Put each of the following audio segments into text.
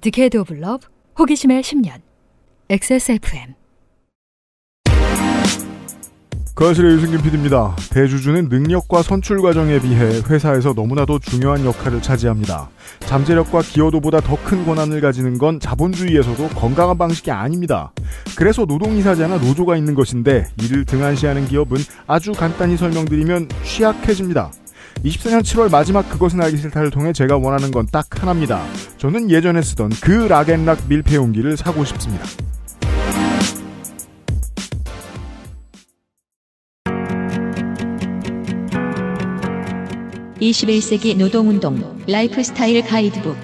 디케이드 오브 러브 호기심의 10년 XSFM 거실의 유승균 PD입니다. 대주주는 능력과 선출 과정에 비해 회사에서 너무나도 중요한 역할을 차지합니다. 잠재력과 기여도보다 더 큰 권한을 가지는 건 자본주의에서도 건강한 방식이 아닙니다. 그래서 노동이사제나 노조가 있는 것인데 이를 등한시하는 기업은 아주 간단히 설명드리면 취약해집니다. 24년 7월 마지막 그것은 알기 싫다를 통해 제가 원하는 건 딱 하나입니다. 저는 예전에 쓰던 그 락앤락 밀폐용기를 사고 싶습니다. (21세기 노동운동) 라이프스타일 가이드북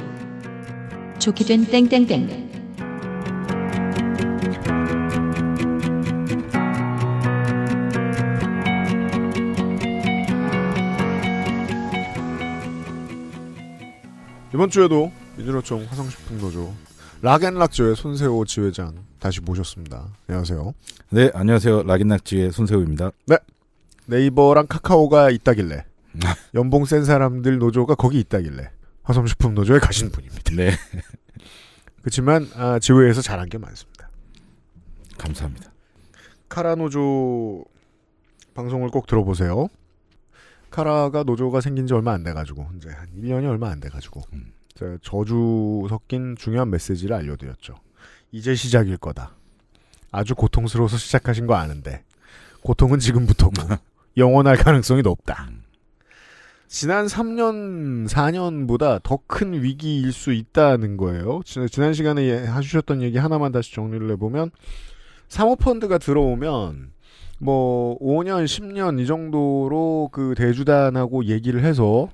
좋게 된 땡땡땡 이번 주에도 민주노총 화성식품노조 락앤락지의 손세호 지회장 다시 모셨습니다. 안녕하세요. 네, 안녕하세요. 락앤락지의 손세호입니다. 네. 네이버랑 카카오가 있다길래 아. 연봉 센 사람들 노조가 거기 있다길래 화성식품 노조에 가신 분입니다. 네. 그렇지만 아, 지회에서 잘한 게 많습니다. 감사합니다. 카라 노조 방송을 꼭 들어보세요. 카라가 노조가 생긴 지 얼마 안 돼가지고 이제 한 1년이 얼마 안 돼가지고 음. 네, 저주 섞인 중요한 메시지를 알려드렸죠. 이제 시작일 거다. 아주 고통스러워서 시작하신 거 아는데 고통은 지금부터고 영원할 가능성이 높다. 음. 지난 3년, 4년보다 더 큰 위기일 수 있다는 거예요. 지난 시간에 하셨던 예, 얘기 하나만 다시 정리를 해보면 사모펀드가 들어오면 뭐 5년, 10년 이 정도로 그 대주단하고 얘기를 해서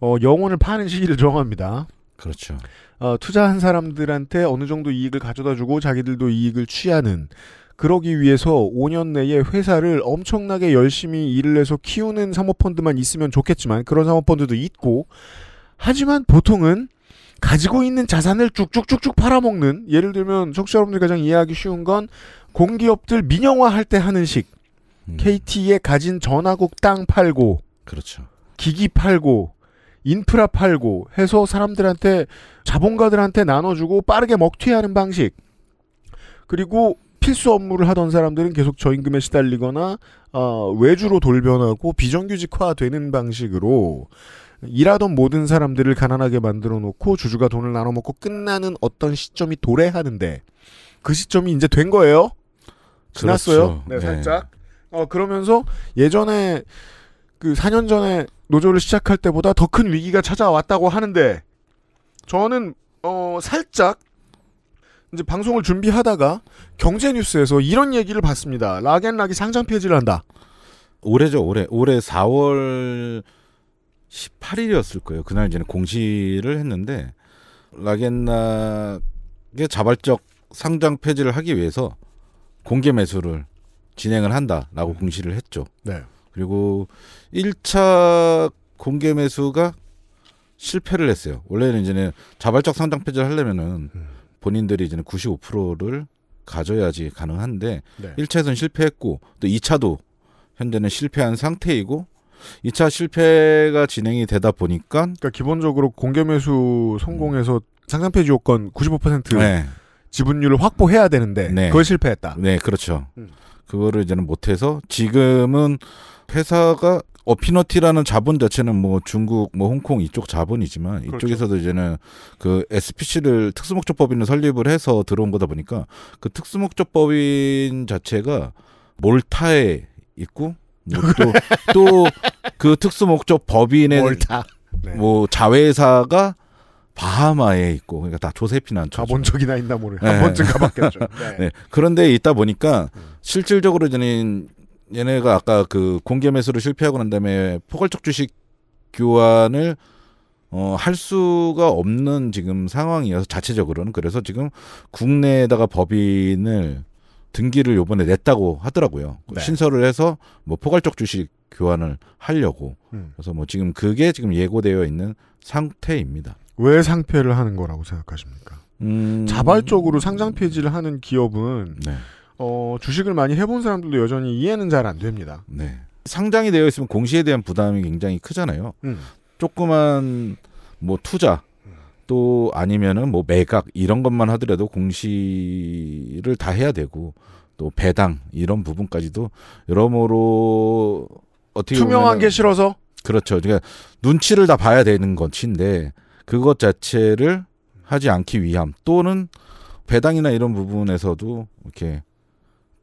어, 영혼을 파는 시기를 정합니다. 그렇죠. 어, 투자한 사람들한테 어느 정도 이익을 가져다주고 자기들도 이익을 취하는 그러기 위해서 5년 내에 회사를 엄청나게 열심히 일을 해서 키우는 사모펀드만 있으면 좋겠지만 그런 사모펀드도 있고 하지만 보통은 가지고 있는 자산을 쭉쭉쭉쭉 팔아먹는 예를 들면 청취자 여러분들 가장 이해하기 쉬운 건 공기업들 민영화할 때 하는 식 음. KT에 가진 전화국 땅 팔고 그렇죠. 기기 팔고 인프라 팔고 해서 사람들한테 자본가들한테 나눠주고 빠르게 먹튀하는 방식 그리고 필수 업무를 하던 사람들은 계속 저임금에 시달리거나 어, 외주로 돌변하고 비정규직화되는 방식으로 일하던 모든 사람들을 가난하게 만들어 놓고 주주가 돈을 나눠 먹고 끝나는 어떤 시점이 도래하는데 그 시점이 이제 된 거예요. 지났어요. 그렇죠. 네, 네. 살짝. 네. 어 그러면서 예전에 그 4년 전에 노조를 시작할 때보다 더 큰 위기가 찾아왔다고 하는데 저는 어 살짝 이제 방송을 준비하다가 경제 뉴스에서 이런 얘기를 봤습니다. 락앤락이 상장 폐지를 한다. 올해죠, 올해. 올해 4월 18일이었을 거예요. 그날 이제는 공시를 했는데 락앤락의 자발적 상장 폐지를 하기 위해서 공개 매수를 진행을 한다라고 음. 공시를 했죠. 네. 그리고 1차 공개 매수가 실패를 했어요. 원래는 이제는 자발적 상장 폐지를 하려면은 음. 본인들이 이제는 95%를 가져야지 가능한데 네. 1차에서는 실패했고 또 2차도 현재는 실패한 상태이고 2차 실패가 진행이 되다 보니까 그러니까 기본적으로 공개 매수 성공해서 음. 상장 폐지 요건 95% 네. 지분율을 확보해야 되는데 네. 그걸 실패했다. 네, 그렇죠. 음. 그거를 이제는 못해서 지금은 회사가 어피너티라는 자본 자체는 뭐 중국, 뭐 홍콩 이쪽 자본이지만 그렇죠. 이쪽에서도 이제는 그 SPC를 특수목적법인을 설립을 해서 들어온 거다 보니까 그 특수목적법인 자체가 몰타에 있고 뭐 또또 그 특수목적 법인의 몰타. 네. 뭐 자회사가 바하마에 있고 그러니까 다 조세피난 가본 적이나 있나 모르. 네. 한 번쯤 가봤겠죠. 네. 네. 그런데 있다 보니까 음. 실질적으로 저는 얘네가 아까 그 공개 매수를 실패하고 난 다음에 포괄적 주식 교환을 어, 할 수가 없는 지금 상황이어서 자체적으로는 그래서 지금 국내에다가 법인을 등기를 요번에 냈다고 하더라고요. 네. 신설을 해서 뭐 포괄적 주식 교환을 하려고. 음. 그래서 뭐 지금 그게 지금 예고되어 있는 상태입니다. 왜 상폐를 하는 거라고 생각하십니까? 음... 자발적으로 상장 폐지를 하는 기업은 네. 어, 주식을 많이 해본 사람들도 여전히 이해는 잘 안 됩니다. 네. 상장이 되어 있으면 공시에 대한 부담이 굉장히 크잖아요. 음. 조그만 뭐 투자 또 아니면은 뭐 매각 이런 것만 하더라도 공시를 다 해야 되고 또 배당 이런 부분까지도 여러모로 어떻게 투명한 게 싫어서 그렇죠. 그러니까 눈치를 다 봐야 되는 것인데 그것 자체를 하지 않기 위함 또는 배당이나 이런 부분에서도 이렇게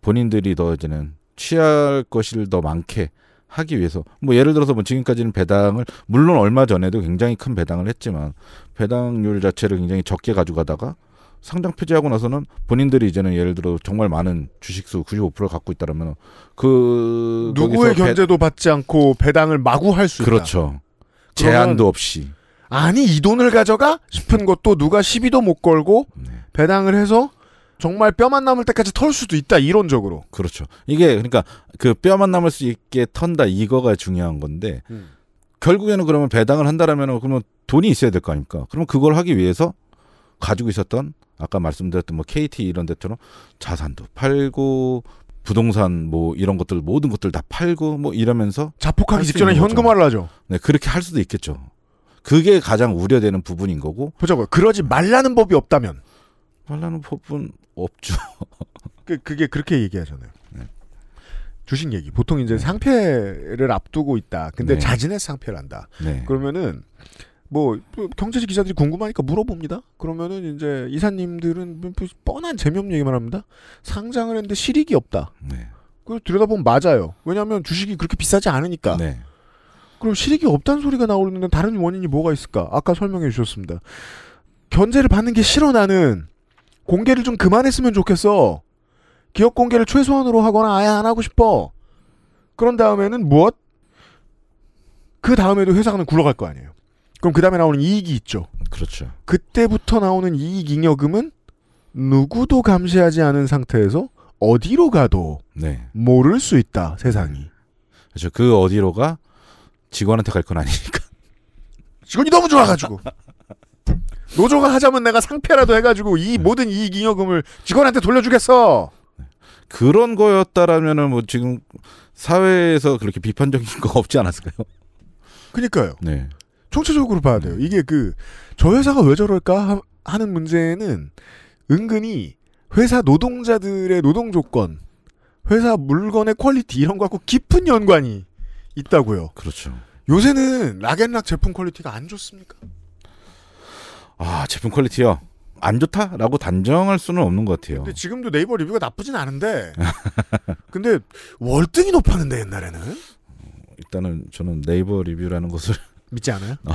본인들이 더 이제는 취할 것을 더 많게 하기 위해서 뭐 예를 들어서 뭐 지금까지는 배당을 물론 얼마 전에도 굉장히 큰 배당을 했지만 배당률 자체를 굉장히 적게 가져가다가 상장 폐지하고 나서는 본인들이 이제는 예를 들어 정말 많은 주식수 95%를 갖고 있다라면 그 누구의 견제도 배... 받지 않고 배당을 마구 할 수 있다. 그렇죠. 제한도 없이. 아니 이 돈을 가져가 싶은 것도 누가 시비도 못 걸고 네. 배당을 해서 정말 뼈만 남을 때까지 털 수도 있다 이론적으로. 그렇죠. 이게 그러니까 그 뼈만 남을 수 있게 턴다 이거가 중요한 건데 음. 결국에는 그러면 배당을 한다라면 은 그러면 돈이 있어야 될 거 아닙니까? 그러면 그걸 하기 위해서 가지고 있었던 아까 말씀드렸던 뭐 KT 이런 데처럼 자산도 팔고 부동산 뭐 이런 것들 모든 것들 다 팔고 뭐 이러면서 자폭하기 직전에 현금화를 하죠. 네, 그렇게 할 수도 있겠죠. 그게 가장 우려되는 부분인 거고. 보자고 뭐 그러지 말라는 법이 없다면. 말라는 법은 없죠. 그, 그게 그렇게 얘기하잖아요. 네. 주식 얘기. 보통 이제 네. 상패를 앞두고 있다. 근데 네. 자진해상패를 한다. 네. 그러면은 뭐, 뭐 경제지 기자들이 궁금하니까 물어봅니다. 그러면은 이제 이사님들은 뭐 뻔한 재미없는 얘기만 합니다. 상장을 했는데 실익이 없다. 네. 그걸 들여다보면 맞아요. 왜냐하면 주식이 그렇게 비싸지 않으니까. 그럼 실익이 없다는 소리가 나오는데 다른 원인이 뭐가 있을까? 아까 설명해 주셨습니다. 견제를 받는 게 싫어 나는 공개를 좀 그만했으면 좋겠어. 기업 공개를 최소한으로 하거나 아예 안 하고 싶어. 그런 다음에는 무엇? 그 다음에도 회사는 굴러갈 거 아니에요. 그럼 그 다음에 나오는 이익이 있죠. 그렇죠. 그때부터 나오는 이익 잉여금은 누구도 감시하지 않은 상태에서 어디로 가도 네. 모를 수 있다 세상이. 그렇죠. 그 어디로가 직원한테 갈 건 아니니까. 직원이 너무 좋아가지고. 노조가 하자면 내가 상패라도 해가지고 이 네. 모든 이익잉여금을 직원한테 돌려주겠어. 네. 그런 거였다라면은 뭐 지금 사회에서 그렇게 비판적인 거 없지 않았을까요? 그니까요. 네. 총체적으로 봐야 돼요. 이게 그 저 회사가 왜 저럴까 하는 문제는 은근히 회사 노동자들의 노동 조건, 회사 물건의 퀄리티 이런 거하고 깊은 연관이 있다고요. 그렇죠. 요새는 락앤락 제품 퀄리티가 안 좋습니까? 아 제품 퀄리티요. 안 좋다라고 단정할 수는 없는 것 같아요. 근데 지금도 네이버 리뷰가 나쁘진 않은데, 근데 월등히 높았는데 옛날에는. 일단은 저는 네이버 리뷰라는 것을 믿지 않아요? 어,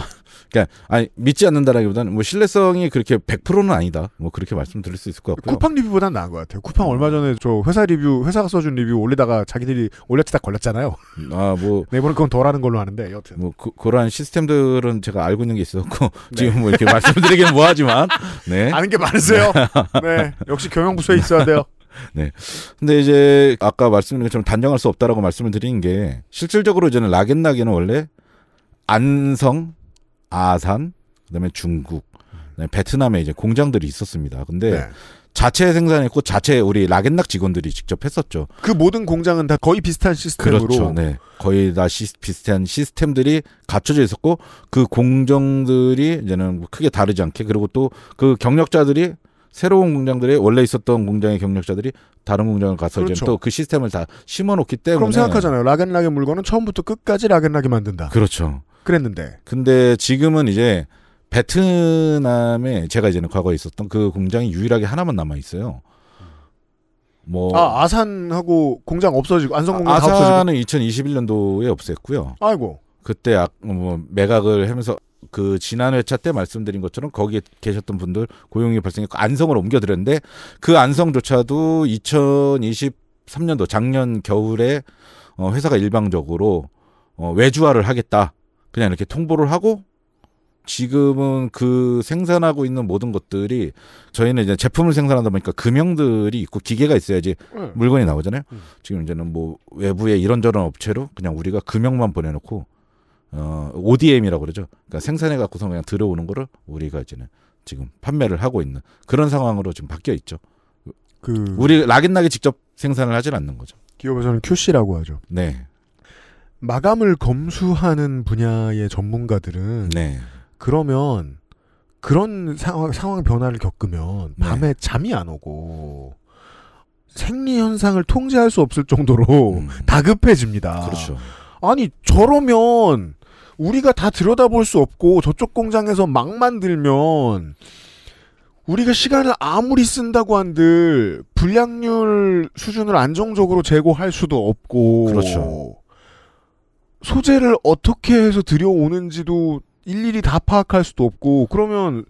그러니까 아니 믿지 않는다라기보다는 뭐 신뢰성이 그렇게 100%는 아니다. 뭐 그렇게 말씀드릴 수 있을 것 같고요. 쿠팡 리뷰보다 나은 것 같아요. 쿠팡 얼마 전에 저 회사 리뷰 회사가 써준 리뷰 올리다가 자기들이 올렸다 걸렸잖아요. 음, 아뭐 네이버는 그건 덜하는 걸로 하는데 여튼 뭐 그, 그런 시스템들은 제가 알고 있는 게 있었고 네. 지금 뭐 이렇게 말씀드리기는 뭐하지만 네 아는 게 많으세요. 네, 네. 역시 경영부서에 있어야 돼요. 네. 근데 이제 아까 말씀드린 것처럼 단정할 수 없다라고 말씀을 드린 게 실질적으로 이제는 락앤락에는 원래 안성, 아산, 그다음에 중국, 그다음에 베트남에 이제 공장들이 있었습니다. 근데 네. 자체 생산했고 자체 우리 락앤락 직원들이 직접 했었죠. 그 모든 공장은 다 거의 비슷한 시스템으로 그렇죠. 네. 거의 다 시, 비슷한 시스템들이 갖춰져 있었고 그 공정들이 이제는 크게 다르지 않게 그리고 또 그 경력자들이 새로운 공장들이 원래 있었던 공장의 경력자들이 다른 공장을 가서 그렇죠. 이제 또 그 시스템을 다 심어놓기 때문에 그럼 생각하잖아요. 락앤락의 물건은 처음부터 끝까지 락앤락이 만든다. 그렇죠. 그랬는데. 근데 지금은 이제 베트남에 제가 이제는 과거에 있었던 그 공장이 유일하게 하나만 남아 있어요. 뭐 아, 아산하고 공장 없어지고 안성 공장 아, 아산은 없어지고. 2021년도에 없앴고요. 아이고. 그때 아, 뭐 매각을 하면서 그 지난 회차 때 말씀드린 것처럼 거기에 계셨던 분들 고용이 발생했고 안성을 옮겨드렸는데 그 안성조차도 2023년도 작년 겨울에 어, 회사가 일방적으로 어, 외주화를 하겠다. 그냥 이렇게 통보를 하고 지금은 그 생산하고 있는 모든 것들이 저희는 이제 제품을 생산하다 보니까 금형들이 있고 기계가 있어야지 네. 물건이 나오잖아요. 음. 지금 이제는 뭐 외부의 이런저런 업체로 그냥 우리가 금형만 보내놓고 어 ODM이라고 그러죠. 그러니까 생산해 갖고서 그냥 들어오는 거를 우리가 이제는 지금 판매를 하고 있는 그런 상황으로 지금 바뀌어 있죠. 그 우리 락인락이 직접 생산을 하진 않는 거죠. 기업에서는 QC라고 하죠. 네. 마감을 검수하는 분야의 전문가들은 네. 그러면 그런 상황, 상황 변화를 겪으면 네. 밤에 네. 잠이 안 오고 생리 현상을 통제할 수 없을 정도로 음. 다급해집니다. 그렇죠. 아니 저러면 우리가 다 들여다볼 수 없고 저쪽 공장에서 막 만들면 우리가 시간을 아무리 쓴다고 한들 불량률 수준을 안정적으로 제고할 수도 없고 그렇죠. 소재를 어떻게 해서 들여오는지도 일일이 다 파악할 수도 없고 그러면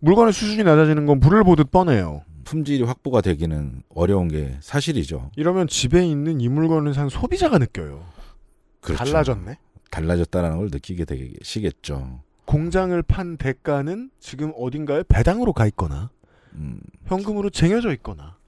물건의 수준이 낮아지는 건 물을 보듯 뻔해요. 품질이 확보가 되기는 어려운 게 사실이죠. 이러면 집에 있는 이 물건을 산 소비자가 느껴요. 그렇죠. 달라졌네. 달라졌다라는 걸 느끼게 되시겠죠. 공장을 판 대가는 지금 어딘가에 배당으로 가 있거나 음. 현금으로 쟁여져 있거나.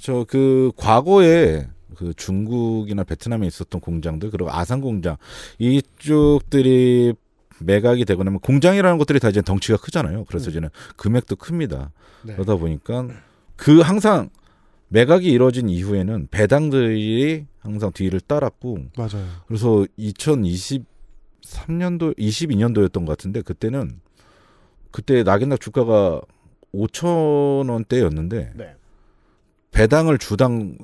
저그 그렇죠. 과거에 그 중국이나 베트남에 있었던 공장들 그리고 아산 공장 이쪽들이 매각이 되고 나면 공장이라는 것들이 다 이제 덩치가 크잖아요. 그래서 음. 이제는 금액도 큽니다. 네. 그러다 보니까 그 항상 매각이 이루어진 이후에는 배당들이 항상 뒤를 따랐고 맞아요. 그래서 2023년도 22년도였던 것 같은데 그때는 그때 낙연락 주가가 5천 원대였는데 네. 배당을 주당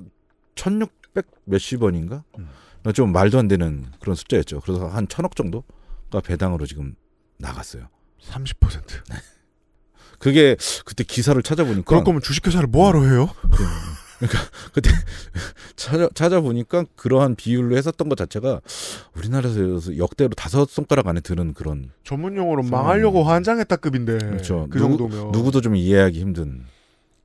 1 6 0백 몇십 원인가? 음. 좀 말도 안 되는 그런 숫자였죠. 그래서 한 천억 정도가 배당으로 지금 나갔어요. 30%. 네. 그게 그때 기사를 찾아보니까 그럴 거면 주식회사를 뭐하러 해요? 그러니까 그때 찾아, 찾아보니까 그러한 비율로 했었던 것 자체가 우리나라에서 역대로 다섯 손가락 안에 드는 그런 전문 용어로 망하려고 환장했다 급인데 그렇죠. 그 누구, 정도면 누구도 좀 이해하기 힘든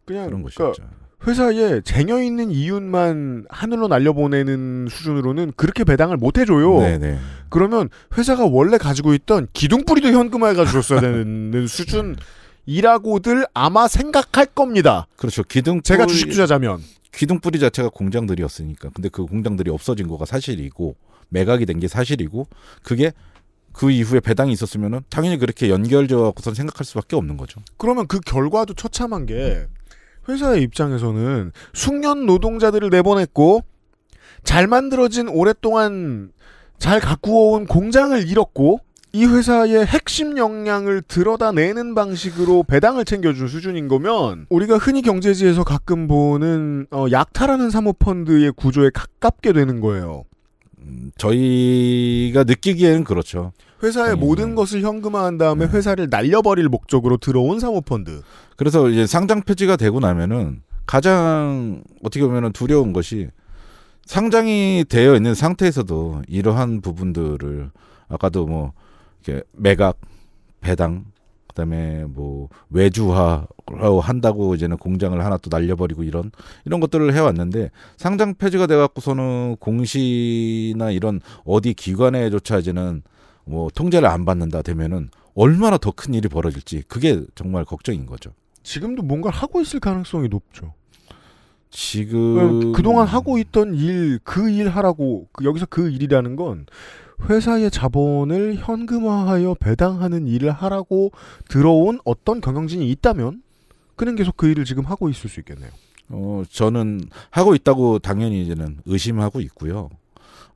그냥, 그런 그러니까 것이었죠. 그러니까 회사에 쟁여 있는 이윤만 하늘로 날려보내는 수준으로는 그렇게 배당을 못 해줘요. 네네. 그러면 회사가 원래 가지고 있던 기둥뿌리도 현금화해가 줬어야 되는 수준이라고들 아마 생각할 겁니다. 그렇죠. 기둥 제가 주식 투자자면 기둥뿌리 자체가 공장들이었으니까. 근데 그 공장들이 없어진 거가 사실이고 매각이 된 게 사실이고 그게 그 이후에 배당이 있었으면 당연히 그렇게 연결되어서 생각할 수밖에 없는 거죠. 그러면 그 결과도 처참한 게 회사의 입장에서는 숙련 노동자들을 내보냈고 잘 만들어진 오랫동안 잘 가꾸어온 공장을 잃었고 이 회사의 핵심 역량을 들여다내는 방식으로 배당을 챙겨준 수준인 거면 우리가 흔히 경제지에서 가끔 보는 어, 약탈하는 사모펀드의 구조에 가깝게 되는 거예요. 음, 저희가 느끼기에는 그렇죠. 회사의 음. 모든 것을 현금화한 다음에 회사를 날려버릴 목적으로 들어온 사모펀드. 그래서 이제 상장 폐지가 되고 나면은 가장 어떻게 보면 두려운 것이 상장이 되어 있는 상태에서도 이러한 부분들을 아까도 뭐 이렇게 매각, 배당, 그다음에 뭐 외주화로 한다고 이제는 공장을 하나 또 날려버리고 이런 이런 것들을 해왔는데 상장 폐지가 돼갖고서는 공시나 이런 어디 기관에조차 이제는 뭐 통제를 안 받는다 되면은 얼마나 더 큰 일이 벌어질지 그게 정말 걱정인 거죠. 지금도 뭔가를 하고 있을 가능성이 높죠. 지금 그, 그동안 하고 있던 일 그일 그 하라고 그 여기서 그 일이라는 건 회사의 자본을 현금화하여 배당하는 일을 하라고 들어온 어떤 경영진이 있다면 그는 계속 그 일을 지금 하고 있을 수 있겠네요. 어 저는 하고 있다고 당연히 이제는 의심하고 있고요.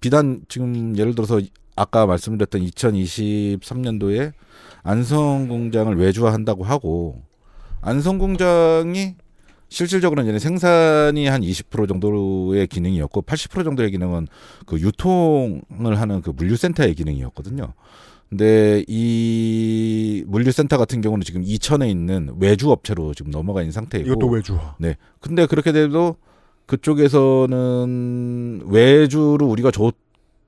비단 지금 예를 들어서 아까 말씀드렸던 2023년도에 안성공장을 외주화한다고 하고 안성공장이 실질적으로 이제 네 생산이 한 20% 정도의 기능이었고 80% 정도의 기능은 그 유통을 하는 그 물류센터의 기능이었거든요. 근데 이 물류센터 같은 경우는 지금 이천에 있는 외주 업체로 지금 넘어가 있는 상태이고 이것도 외주. 네. 근데 그렇게 돼도 그쪽에서는 외주로 우리가 줬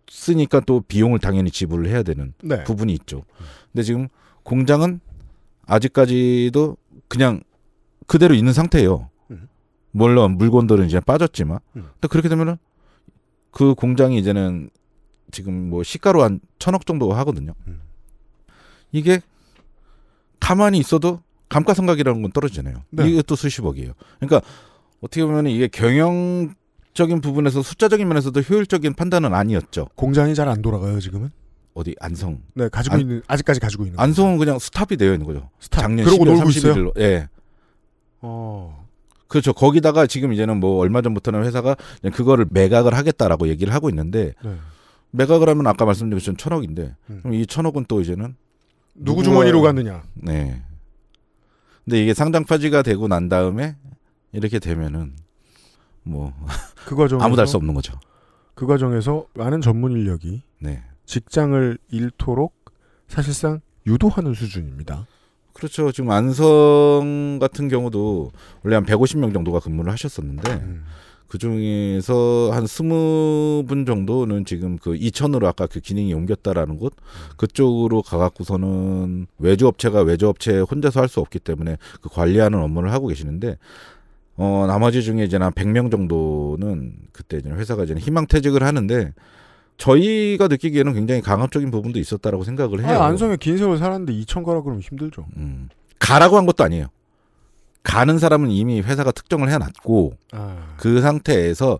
쓰니까 또 비용을 당연히 지불을 해야 되는 네. 부분이 있죠. 근데 지금 공장은 아직까지도 그냥 그대로 있는 상태예요. 음. 물론 물건들은 이제 빠졌지만, 음. 근데 그렇게 되면은 그 공장이 이제는 지금 뭐 시가로 한 천억 정도 하거든요. 음. 이게 가만히 있어도 감가상각이라는 건떨어지잖아요 네. 이것도 수십억이에요. 그러니까 어떻게 보면 이게 경영 기적인 부분에서 숫자적인 면에서도 효율적인 판단은 아니었죠. 공장이 잘 안 돌아가요 지금은? 어디 안성. 네 가지고 안, 있는 아직까지 가지고 있는. 안성은 거 그냥 스탑이 되어 있는 거죠. 스탑. 작년 그러고 12월 31일로. 예. 어. 그렇죠. 거기다가 지금 이제는 뭐 얼마 전부터는 회사가 그거를 매각을 하겠다라고 얘기를 하고 있는데 네. 매각을 하면 아까 말씀드린 것처럼 천억인데 음. 그럼 이 천억은 또 이제는 누구 주머니로 갔느냐. 네. 근데 이게 상장 파지가 되고 난 다음에 이렇게 되면은 뭐그 과정 아무도 알수 없는 거죠. 그 과정에서 많은 전문 인력이 네. 직장을 잃도록 사실상 유도하는 수준입니다. 그렇죠. 지금 안성 같은 경우도 원래 한 150명 정도가 근무를 하셨었는데 음. 그 중에서 한 스무 분 정도는 지금 그 이천으로 아까 그 기능이 옮겼다라는 곳 음. 그쪽으로 가갖고서는 외주 업체가 외주 업체 혼자서 할 수 없기 때문에 그 관리하는 업무를 하고 계시는데 어, 나머지 중에 이제 한 100명 정도는 그때 이제 회사가 이제 희망퇴직을 하는데 저희가 느끼기에는 굉장히 강압적인 부분도 있었다라고 생각을 해요. 아, 안성에 긴 세월 살았는데 2천 가라 그러면 힘들죠. 음. 가라고 한 것도 아니에요. 가는 사람은 이미 회사가 특정을 해놨고 아... 그 상태에서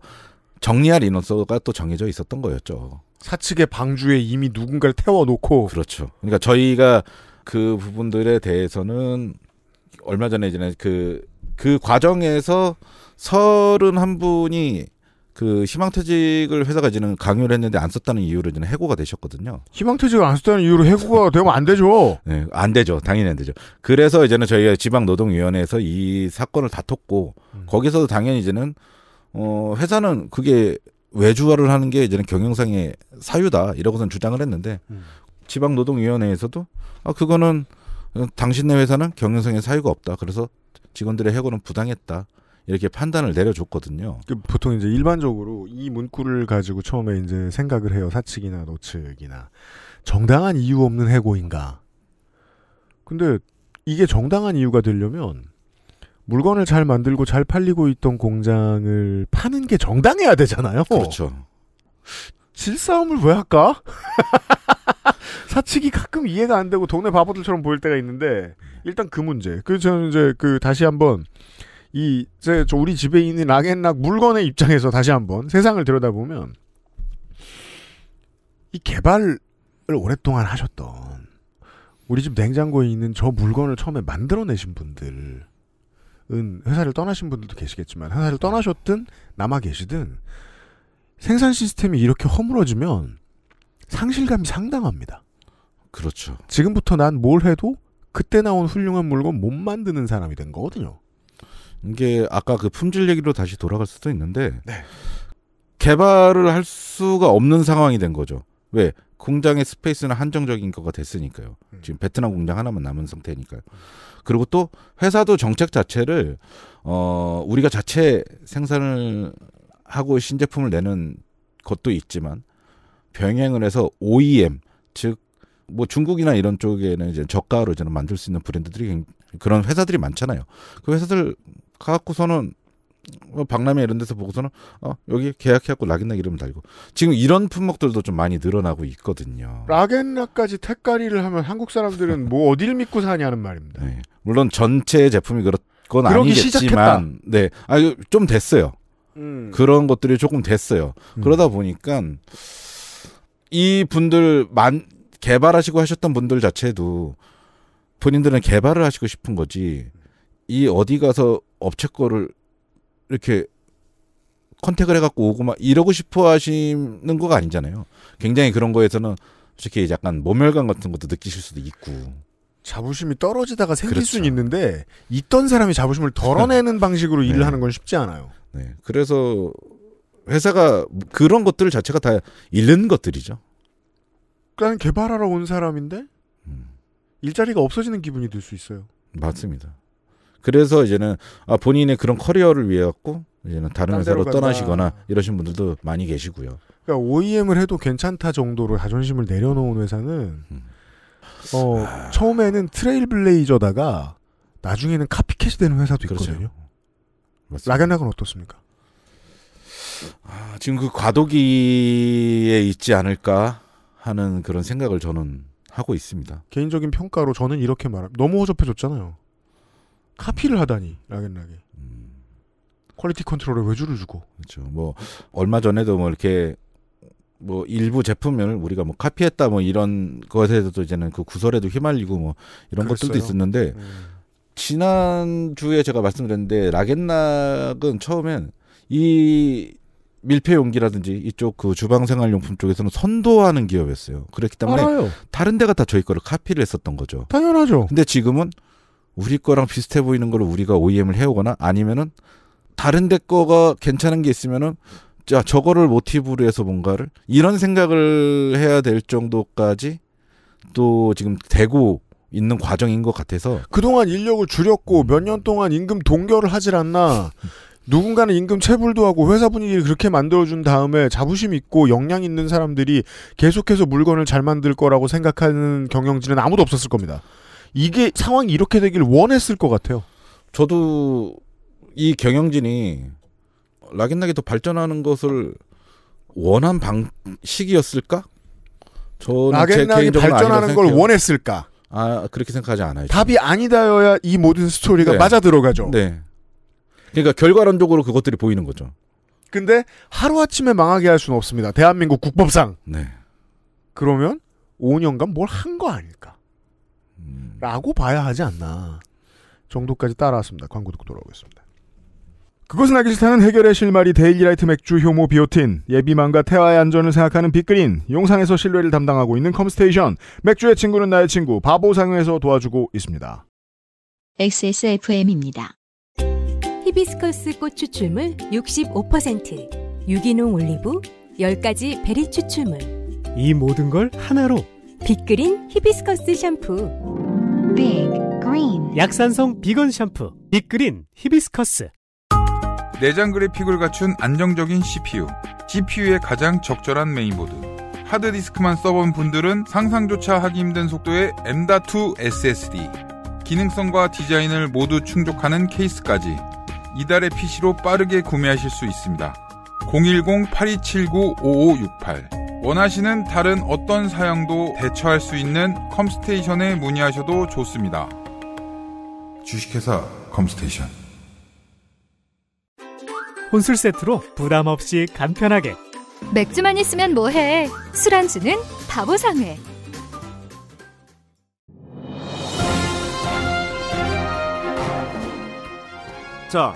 정리할 인원수가 또 정해져 있었던 거였죠. 사측의 방주에 이미 누군가를 태워놓고 그렇죠. 그러니까 저희가 그 부분들에 대해서는 얼마 전에 이제 그그 과정에서 서른한 분이 그 희망퇴직을 회사가 지는 강요를 했는데 안 썼다는 이유로 지금 해고가 되셨거든요. 희망퇴직을 안 썼다는 이유로 해고가 되면 안 되죠. 네, 안 되죠. 당연히 안 되죠. 그래서 이제는 저희가 지방노동위원회에서 이 사건을 다퉜고 음. 거기서도 당연히 이제는 어 회사는 그게 외주화를 하는 게 이제는 경영상의 사유다 이러고선 주장을 했는데 음. 지방노동위원회에서도 아 그거는 당신네 회사는 경영상의 사유가 없다. 그래서 직원들의 해고는 부당했다. 이렇게 판단을 내려줬거든요. 그 보통 이제 일반적으로 이 문구를 가지고 처음에 이제 생각을 해요. 사측이나 노측이나 정당한 이유 없는 해고인가. 근데 이게 정당한 이유가 되려면 물건을 잘 만들고 잘 팔리고 있던 공장을 파는 게 정당해야 되잖아요. 그렇죠. 질싸움을 왜 할까? 사측이 가끔 이해가 안 되고 동네 바보들처럼 보일 때가 있는데 일단 그 문제. 그 저는 이제 그 다시 한번 이제저 우리 집에 있는 락앤락 물건의 입장에서 다시 한번 세상을 들여다보면 이 개발을 오랫동안 하셨던 우리 집 냉장고에 있는 저 물건을 처음에 만들어내신 분들. 은 회사를 떠나신 분들도 계시겠지만 회사를 떠나셨든 남아 계시든 생산 시스템이 이렇게 허물어지면 상실감이 상당합니다. 그렇죠. 지금부터 난 뭘 해도 그때 나온 훌륭한 물건 못 만드는 사람이 된 거거든요. 이게 아까 그 품질 얘기로 다시 돌아갈 수도 있는데 네. 개발을 할 수가 없는 상황이 된 거죠. 왜 공장의 스페이스는 한정적인 거가 됐으니까요. 음. 지금 베트남 공장 하나만 남은 상태니까. 요 그리고 또 회사도 정책 자체를 어 우리가 자체 생산을 하고 신제품을 내는 것도 있지만 병행을 해서 OEM 즉뭐 중국이나 이런 쪽에는 이제 저가로 이제는 만들 수 있는 브랜드들이 그런 회사들이 많잖아요. 그 회사들 갖고서는 뭐 박람회 이런 데서 보고서는 어, 여기 계약해갖고 락앤락 이름 달고 지금 이런 품목들도 좀 많이 늘어나고 있거든요. 락앤락까지 택가리를 하면 한국 사람들은 뭐 어디를 믿고 사냐는 말입니다. 네. 물론 전체 제품이 그렇건 아니겠지만 네, 아좀 됐어요. 음. 그런 것들이 조금 됐어요. 음. 그러다 보니까 이 분들 만 개발하시고 하셨던 분들 자체도 본인들은 개발을 하시고 싶은 거지 이 어디 가서 업체 거를 이렇게 컨택을 해갖고 오고 막 이러고 싶어 하시는 거가 아니잖아요. 굉장히 그런 거에서는 솔직히 약간 모멸감 같은 것도 느끼실 수도 있고. 자부심이 떨어지다가 생길 그렇죠. 수는 있는데 있던 사람이 자부심을 덜어내는 방식으로 일을 네. 하는 건 쉽지 않아요. 네. 그래서 회사가 뭐 그런 것들 자체가 다 잃는 것들이죠. 그냥 개발하러 온 사람인데 음. 일자리가 없어지는 기분이 들 수 있어요. 맞습니다. 그래서 이제는 아, 본인의 그런 커리어를 위해 갖고 이제는 다른 회사로 떠나시거나 이러신 분들도 많이 계시고요. 그러니까 OEM을 해도 괜찮다 정도로 자존심을 내려놓은 회사는 음. 어, 아... 처음에는 트레일블레이저다가 나중에는 카피캣이 되는 회사도 그렇죠. 있거든요. 그렇죠. 라겐락은 어떻습니까? 아, 지금 그 과도기에 있지 않을까 하는 그런 생각을 저는 하고 있습니다. 개인적인 평가로 저는 이렇게 말합 너무 허접해졌잖아요. 카피를 하다니 락앤락에. 음. 퀄리티 컨트롤에 외주를 주고. 그렇죠. 뭐 얼마 전에도 뭐 이렇게 뭐 일부 제품을 우리가 뭐 카피했다 뭐 이런 것에서도 이제는 그 구설에도 휘말리고 뭐 이런 그랬어요. 것들도 있었는데 음. 지난 주에 제가 말씀드렸는데 락앤락은 처음엔 이 밀폐 용기라든지 이쪽 그 주방 생활용품 쪽에서는 선도하는 기업이었어요. 그렇기 때문에 알아요. 다른 데가 다 저희 거를 카피를 했었던 거죠. 당연하죠. 근데 지금은 우리 거랑 비슷해 보이는 걸 우리가 OEM을 해오거나 아니면은 다른 데 거가 괜찮은 게 있으면은 자 저거를 모티브로 해서 뭔가를 이런 생각을 해야 될 정도까지 또 지금 되고 있는 과정인 것 같아서 그동안 인력을 줄였고 몇 년 동안 임금 동결을 하질 않나 누군가는 임금 체불도 하고 회사 분위기를 그렇게 만들어준 다음에 자부심 있고 역량 있는 사람들이 계속해서 물건을 잘 만들 거라고 생각하는 경영진은 아무도 없었을 겁니다. 이게 상황이 이렇게 되길 원했을 것 같아요. 저도 이 경영진이 락앤락이 더 발전하는 것을 원한 방식이었을까? 저는 락앤락이 발전하는 걸 원했을까? 아 그렇게 생각하지 않아요. 답이 아니다여야 이 모든 스토리가 네. 맞아 들어가죠. 네. 그러니까 결과론적으로 그것들이 보이는 거죠. 근데 하루아침에 망하게 할 수는 없습니다. 대한민국 국법상. 네. 그러면 5년간 뭘 한 거 아닐까? 음. 라고 봐야 하지 않나. 정도까지 따라왔습니다. 광고 듣고 돌아오겠습니다. 그것은 알기 싫다는 해결의 실마리 데일리라이트 맥주 효모 비오틴 예비망과 태아의 안전을 생각하는 빅그린 용상에서 실뢰를 담당하고 있는 컴스테이션 맥주의 친구는 나의 친구 바보상에서 도와주고 있습니다. XSFM입니다. 히비스커스 꽃 추출물 65%, 유기농 올리브, 10가지 베리 추출물. 이 모든 걸 하나로 빅그린 히비스커스 샴푸. 빅 그린. 약산성 비건 샴푸. 빅그린 히비스커스. 내장 그래픽을 갖춘 안정적인 CPU. CPU의 가장 적절한 메인보드. 하드디스크만 써본 분들은 상상조차 하기 힘든 속도의 M.2 SSD. 기능성과 디자인을 모두 충족하는 케이스까지 이달의 PC로 빠르게 구매하실 수 있습니다. 010-8279-5568. 원하시는 다른 어떤 사양도 대처할 수 있는 컴스테이션에 문의하셔도 좋습니다. 주식회사 컴스테이션. 혼술 세트로 부담 없이 간편하게. 맥주만 있으면 뭐해? 술안주는 바보상회. 자,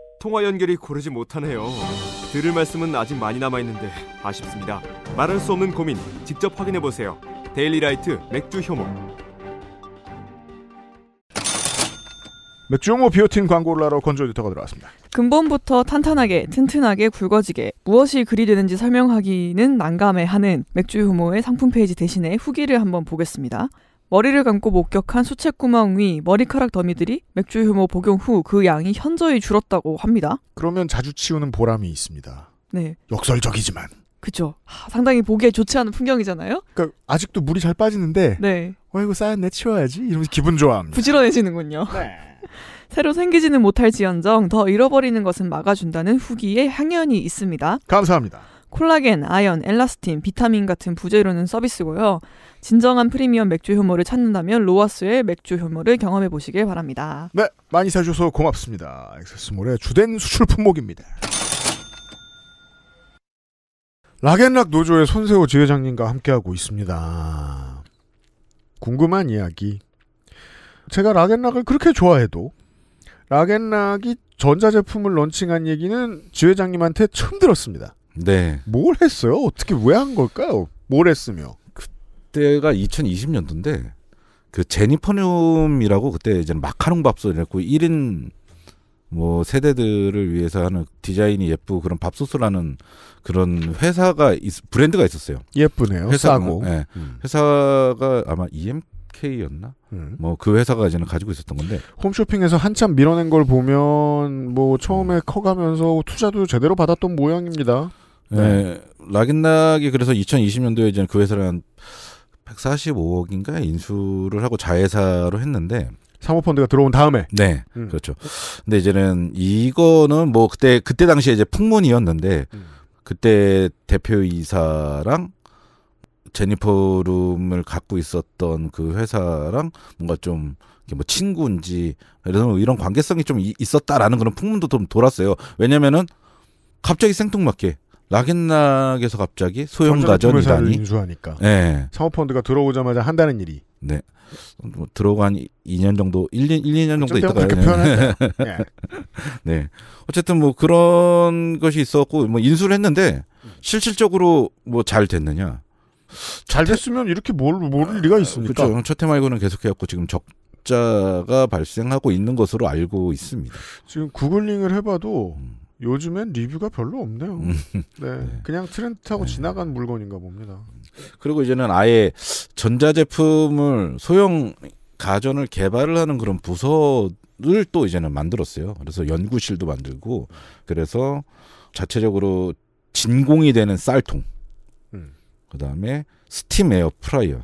통화 연결이 고르지 못하네요. 들을 말씀은 아직 많이 남아 있는데 아쉽습니다. 말할 수 없는 고민 직접 확인해 보세요. 데일리라이트 맥주 효모. 맥주 효모 비오틴 광고를 하러 건조 에디터가 들어왔습니다. 근본부터 탄탄하게 튼튼하게 굵어지게 무엇이 그리 되는지 설명하기는 난감해하는 맥주 효모의 상품 페이지 대신에 후기를 한번 보겠습니다. 머리를 감고 목격한 수채구멍 위 머리카락 더미들이 맥주 효모 복용 후 그 양이 현저히 줄었다고 합니다. 그러면 자주 치우는 보람이 있습니다. 네. 역설적이지만. 그죠. 상당히 보기에 좋지 않은 풍경이잖아요. 그러니까 아직도 물이 잘 빠지는데. 네. 어이구 쌓였네 치워야지 이러면서 기분 좋아합니다. 부지런해지는군요. 네. 새로 생기지는 못할지연정더 잃어버리는 것은 막아준다는 후기에 향연이 있습니다. 감사합니다. 콜라겐, 아연, 엘라스틴, 비타민 같은 부재료는 서비스고요. 진정한 프리미엄 맥주 효모를 찾는다면 로아스의 맥주 효모를 경험해 보시길 바랍니다. 네, 많이 사주셔서 고맙습니다. 엑세스몰의 주된 수출 품목입니다. 락앤락 노조의 손세호 지회장님과 함께하고 있습니다. 궁금한 이야기. 제가 락앤락을 그렇게 좋아해도 락앤락이 전자제품을 런칭한 얘기는 지회장님한테 처음 들었습니다. 네. 뭘 했어요? 어떻게 왜 한 걸까요? 뭘 했으며? 그때가 2020년도인데 그 제니퍼늄이라고 그때 이제 마카롱 밥솥이라고 1인 뭐 세대들을 위해서 하는 디자인이 예쁘고 그런 밥솥이라는 그런 회사가 있, 브랜드가 있었어요. 예쁘네요. 회사, 고 네. 음. 회사가 아마 EMK였나? 음. 뭐그 회사가 이제는 가지고 있었던 건데 홈쇼핑에서 한참 밀어낸 걸 보면 뭐 처음에 커가면서 투자도 제대로 받았던 모양입니다. 네. 네. 락앤락이 그래서 2020년도에 이제 그 회사를 한 145억인가 인수를 하고 자회사로 했는데 사모펀드가 들어온 다음에 네 음. 그렇죠. 근데 이제는 이거는 뭐 그때 그때 당시에 이제 풍문이었는데 음. 그때 대표이사랑 제니퍼룸을 갖고 있었던 그 회사랑 뭔가 좀 뭐 친구인지 이런 이런 관계성이 좀 있었다라는 그런 풍문도 좀 돌았어요. 왜냐면은 갑자기 생뚱맞게 락앤락에서 갑자기 소형가전 이단이 인수하니까 네. 사모펀드가 들어오자마자 한다는 일이 네. 뭐들어간고 2년 정도, 1, 1 2년 정도 있다가 네. 네. 네. 어쨌든 뭐 그런 것이 있었고 뭐 인수를 했는데 실질적으로 뭐 잘 됐느냐? 잘 됐으면 이렇게 뭘 모를 리가 있습니까? 그렇죠. 첫해 말고는 계속해갖고 지금 적자가 발생하고 있는 것으로 알고 있습니다. 지금 구글링을 해봐도 음. 요즘엔 리뷰가 별로 없네요. 음. 네. 네, 그냥 트렌드 하고 네. 지나간 물건인가 봅니다. 그리고 이제는 아예 전자제품을 소형 가전을 개발을 하는 그런 부서를 또 이제는 만들었어요. 그래서 연구실도 만들고 그래서 자체적으로 진공이 되는 쌀통, 음. 그 다음에 스팀 에어 프라이어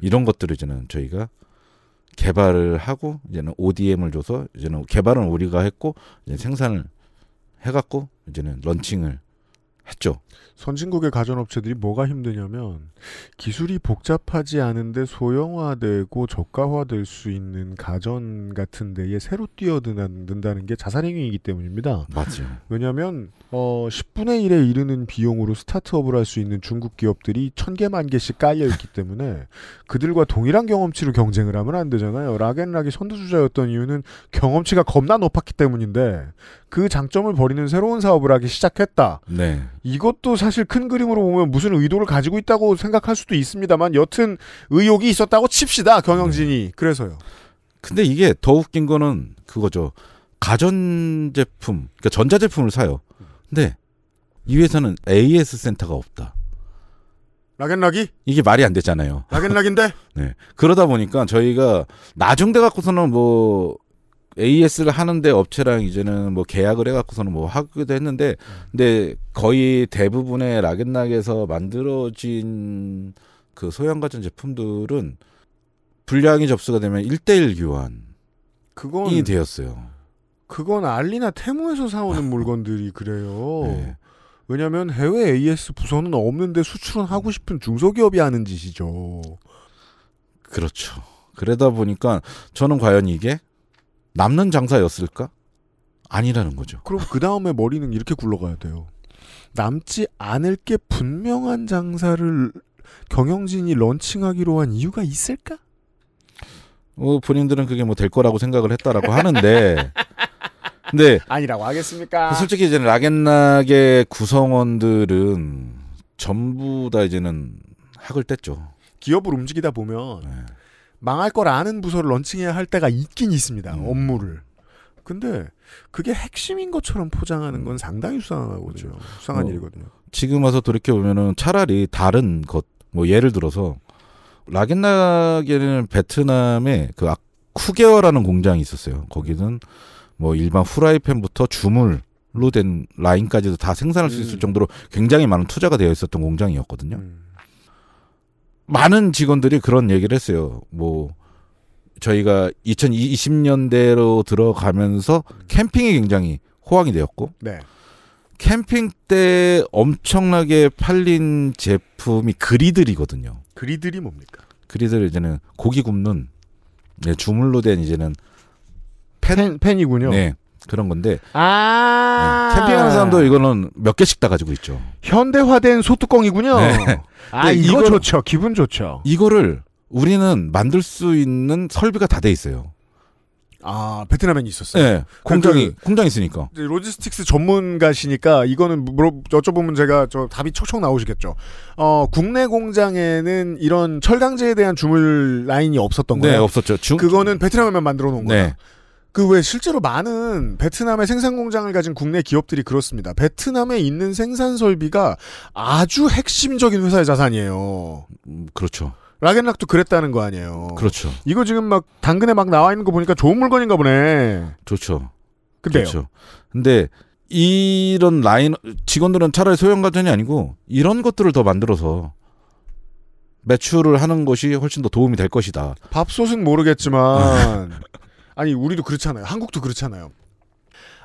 이런 것들을 이제는 저희가 개발을 하고 이제는 ODM을 줘서 이제는 개발은 우리가 했고 이제 생산을 해갖고 이제는 런칭을 했죠. 선진국의 가전업체들이 뭐가 힘드냐면 기술이 복잡하지 않은데 소형화되고 저가화될 수 있는 가전 같은 데에 새로 뛰어든다는 게 자살행위이기 때문입니다. 맞죠. 왜냐하면 어, 10분의 1에 이르는 비용으로 스타트업을 할 수 있는 중국 기업들이 천 개, 만 개씩 깔려있기 때문에 그들과 동일한 경험치로 경쟁을 하면 안 되잖아요. 락앤락이 선두주자였던 이유는 경험치가 겁나 높았기 때문인데 그 장점을 버리는 새로운 사업을 하기 시작했다. 네. 이것 이것도 사실 큰 그림으로 보면 무슨 의도를 가지고 있다고 생각할 수도 있습니다만 여튼 의혹이 있었다고 칩시다 경영진이 네. 그래서요. 근데 이게 더 웃긴 거는 그거죠. 가전제품, 그러니까 전자제품을 사요. 근데 이 회사는 AS 센터가 없다. 락앤락이? 이게 말이 안 되잖아요. 락앤락인데? 네. 그러다 보니까 저희가 나중돼 갖고서는 뭐 AS를 하는데 업체랑 이제는 뭐 계약을 해갖고서는 뭐 하기도 했는데 근데 거의 대부분의 락앤락에서 만들어진 그 소형 가전 제품들은 불량이 접수가 되면 일대일 교환이 되었어요. 그건 알리나 테무에서 사오는 물건들이 그래요. 네. 왜냐면 해외 AS 부서는 없는데 수출은 하고 싶은 중소기업이 하는 짓이죠. 그렇죠. 그러다 보니까 저는 과연 이게 남는 장사였을까? 아니라는 거죠. 그럼 그 다음에 머리는 이렇게 굴러가야 돼요. 남지 않을 게 분명한 장사를 경영진이 런칭하기로 한 이유가 있을까? 어, 본인들은 그게 뭐 될 거라고 생각을 했다라고 하는데 근데 아니라고 하겠습니까? 솔직히 이제는 락앤락의 구성원들은 전부 다 이제는 학을 뗐죠. 기업을 움직이다 보면 네. 망할 걸 아는 부서를 런칭해야 할 때가 있긴 있습니다. 음. 업무를. 근데 그게 핵심인 것처럼 포장하는 건 음. 상당히 수상하거든요. 그렇죠. 수상한 어, 일이거든요. 지금 와서 돌이켜 보면은 차라리 다른 것, 뭐 예를 들어서 라겐나게는 베트남에 그 쿠게어라는 공장이 있었어요. 거기는 뭐 일반 후라이팬부터 주물로 된 라인까지도 다 생산할 수 있을 음. 정도로 굉장히 많은 투자가 되어 있었던 공장이었거든요. 음. 많은 직원들이 그런 얘기를 했어요. 뭐 저희가 2020년대로 들어가면서 캠핑이 굉장히 호황이 되었고 네. 캠핑 때 엄청나게 팔린 제품이 그리들이거든요. 그리들이 뭡니까? 그리들 이제는 고기 굽는 네, 주물로 된 이제는 팬, 팬 이군요 네. 그런 건데 아 네. 캠핑하는 사람도 이거는 몇 개씩 다 가지고 있죠. 현대화된 소뚜껑이군요. 네. 아, 아 이거 좋죠. 기분 좋죠. 이거를 우리는 만들 수 있는 설비가 다 돼 있어요. 아 베트남엔 있었어요. 네, 공장이 그, 그 공장 이 있으니까. 로지스틱스 전문가시니까 이거는 물어 여쭤보면 제가 저 답이 척척 나오시겠죠. 어 국내 공장에는 이런 철강제에 대한 주물 라인이 없었던 네, 거예요. 네, 없었죠. 중... 그거는 베트남에만 만들어 놓은 네. 거예요. 그왜 실제로 많은 베트남의 생산 공장을 가진 국내 기업들이 그렇습니다. 베트남에 있는 생산 설비가 아주 핵심적인 회사의 자산이에요. 음, 그렇죠. 라앤락도 그랬다는 거 아니에요. 그렇죠. 이거 지금 막 당근에 막 나와 있는 거 보니까 좋은 물건인가 보네. 좋죠. 근데요. 그렇죠. 근데 이런 라인 직원들은 차라리 소형 가전이 아니고 이런 것들을 더 만들어서 매출을 하는 것이 훨씬 더 도움이 될 것이다. 밥솥은 모르겠지만 아니 우리도 그렇잖아요. 한국도 그렇잖아요.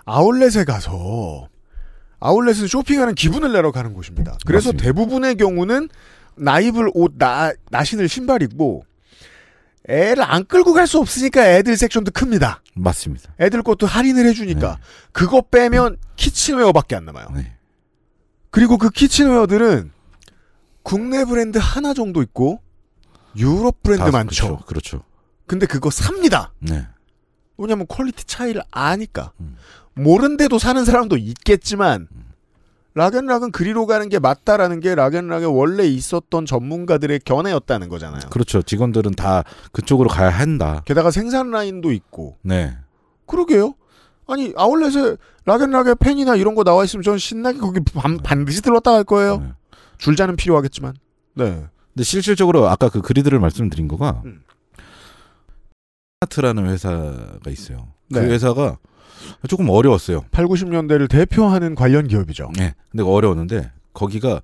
아울렛에 가서 아울렛은 쇼핑하는 기분을 내러 가는 곳입니다. 그래서 맞습니다. 대부분의 경우는 나입을 옷, 나, 나신을 신발 입고 애를 안 끌고 갈 수 없으니까 애들 섹션도 큽니다. 맞습니다. 애들 것도 할인을 해주니까 네. 그거 빼면 키친웨어밖에 안 남아요. 네. 그리고 그 키친웨어들은 국내 브랜드 하나 정도 있고 유럽 브랜드 많죠. 그렇죠. 그렇죠. 근데 그거 삽니다. 네. 왜냐면 퀄리티 차이를 아니까. 음. 모른데도 사는 사람도 있겠지만, 음. 락앤락은 그리로 가는 게 맞다라는 게 락앤락에 원래 있었던 전문가들의 견해였다는 거잖아요. 그렇죠. 직원들은 다 그쪽으로 가야 한다. 게다가 생산 라인도 있고. 네. 그러게요. 아니 아울렛에 락앤락의 팬이나 이런 거 나와 있으면 저는 신나게 거기 반, 반드시 들렀다 갈 거예요. 네. 줄자는 필요하겠지만. 네. 근데 실질적으로 아까 그 그리드를 말씀드린 거가 음. 하트라는 회사가 있어요. 그 네. 회사가 조금 어려웠어요. 8, 90년대를 대표하는 관련 기업이죠. 네. 근데 어려웠는데 거기가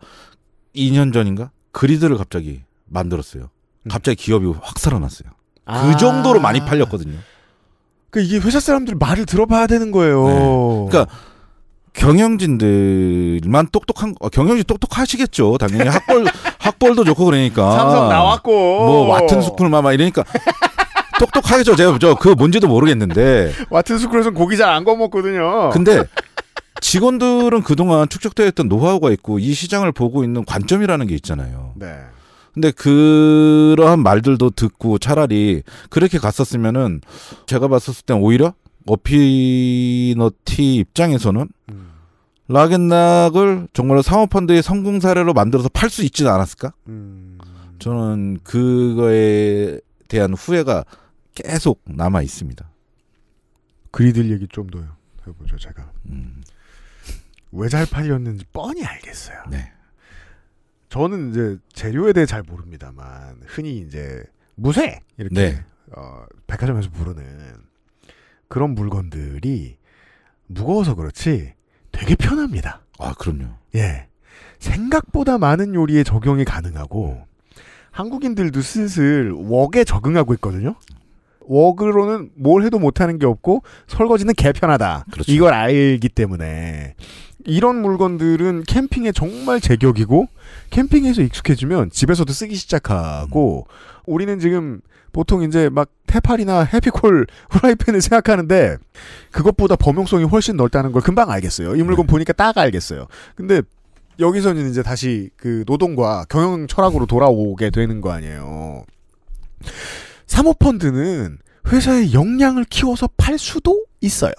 2년 전인가 그리드를 갑자기 만들었어요. 음. 갑자기 기업이 확 살아났어요. 아. 그 정도로 많이 팔렸거든요. 그 이게 회사 사람들 말을 들어봐야 되는 거예요. 네. 그러니까 경영진들만 똑똑한 어, 경영진 똑똑하시겠죠. 당연히 학벌 학벌도 좋고 그러니까 삼성 나왔고 뭐 와튼 스쿨마 막 이러니까 똑똑하겠죠. 제가 저그 뭔지도 모르겠는데. 와트 스쿨에서는 고기 잘 안 구워먹거든요. 근데 직원들은 그동안 축적되어 있던 노하우가 있고 이 시장을 보고 있는 관점이라는 게 있잖아요. 네. 근데 그러한 말들도 듣고 차라리 그렇게 갔었으면은 제가 봤었을 땐 오히려 어피너티 입장에서는 음. 라겐락을 정말 로 상업펀드의 성공 사례로 만들어서 팔 수 있지는 않았을까? 음. 저는 그거에 대한 후회가 계속 남아 있습니다. 그리들 얘기 좀 더 해보죠, 제가. 음. 왜 잘 팔렸는지 뻔히 알겠어요. 네. 저는 이제 재료에 대해 잘 모릅니다만 흔히 이제 무쇠 이렇게 네. 어, 백화점에서 부르는 그런 물건들이 무거워서 그렇지 되게 편합니다. 아 그럼요. 예, 생각보다 많은 요리에 적용이 가능하고 한국인들도 슬슬 웍에 적응하고 있거든요. 워그로는 뭘 해도 못하는 게 없고 설거지는 개편하다. 그렇죠. 이걸 알기 때문에 이런 물건들은 캠핑에 정말 제격이고 캠핑에서 익숙해지면 집에서도 쓰기 시작하고 음. 우리는 지금 보통 이제 막 테팔이나 해피콜 후라이팬을 생각하는데 그것보다 범용성이 훨씬 넓다는 걸 금방 알겠어요. 이 물건 네. 보니까 딱 알겠어요. 근데 여기서는 이제 다시 그 노동과 경영 철학으로 돌아오게 되는 거 아니에요. 사모펀드는 회사의 역량을 키워서 팔 수도 있어요.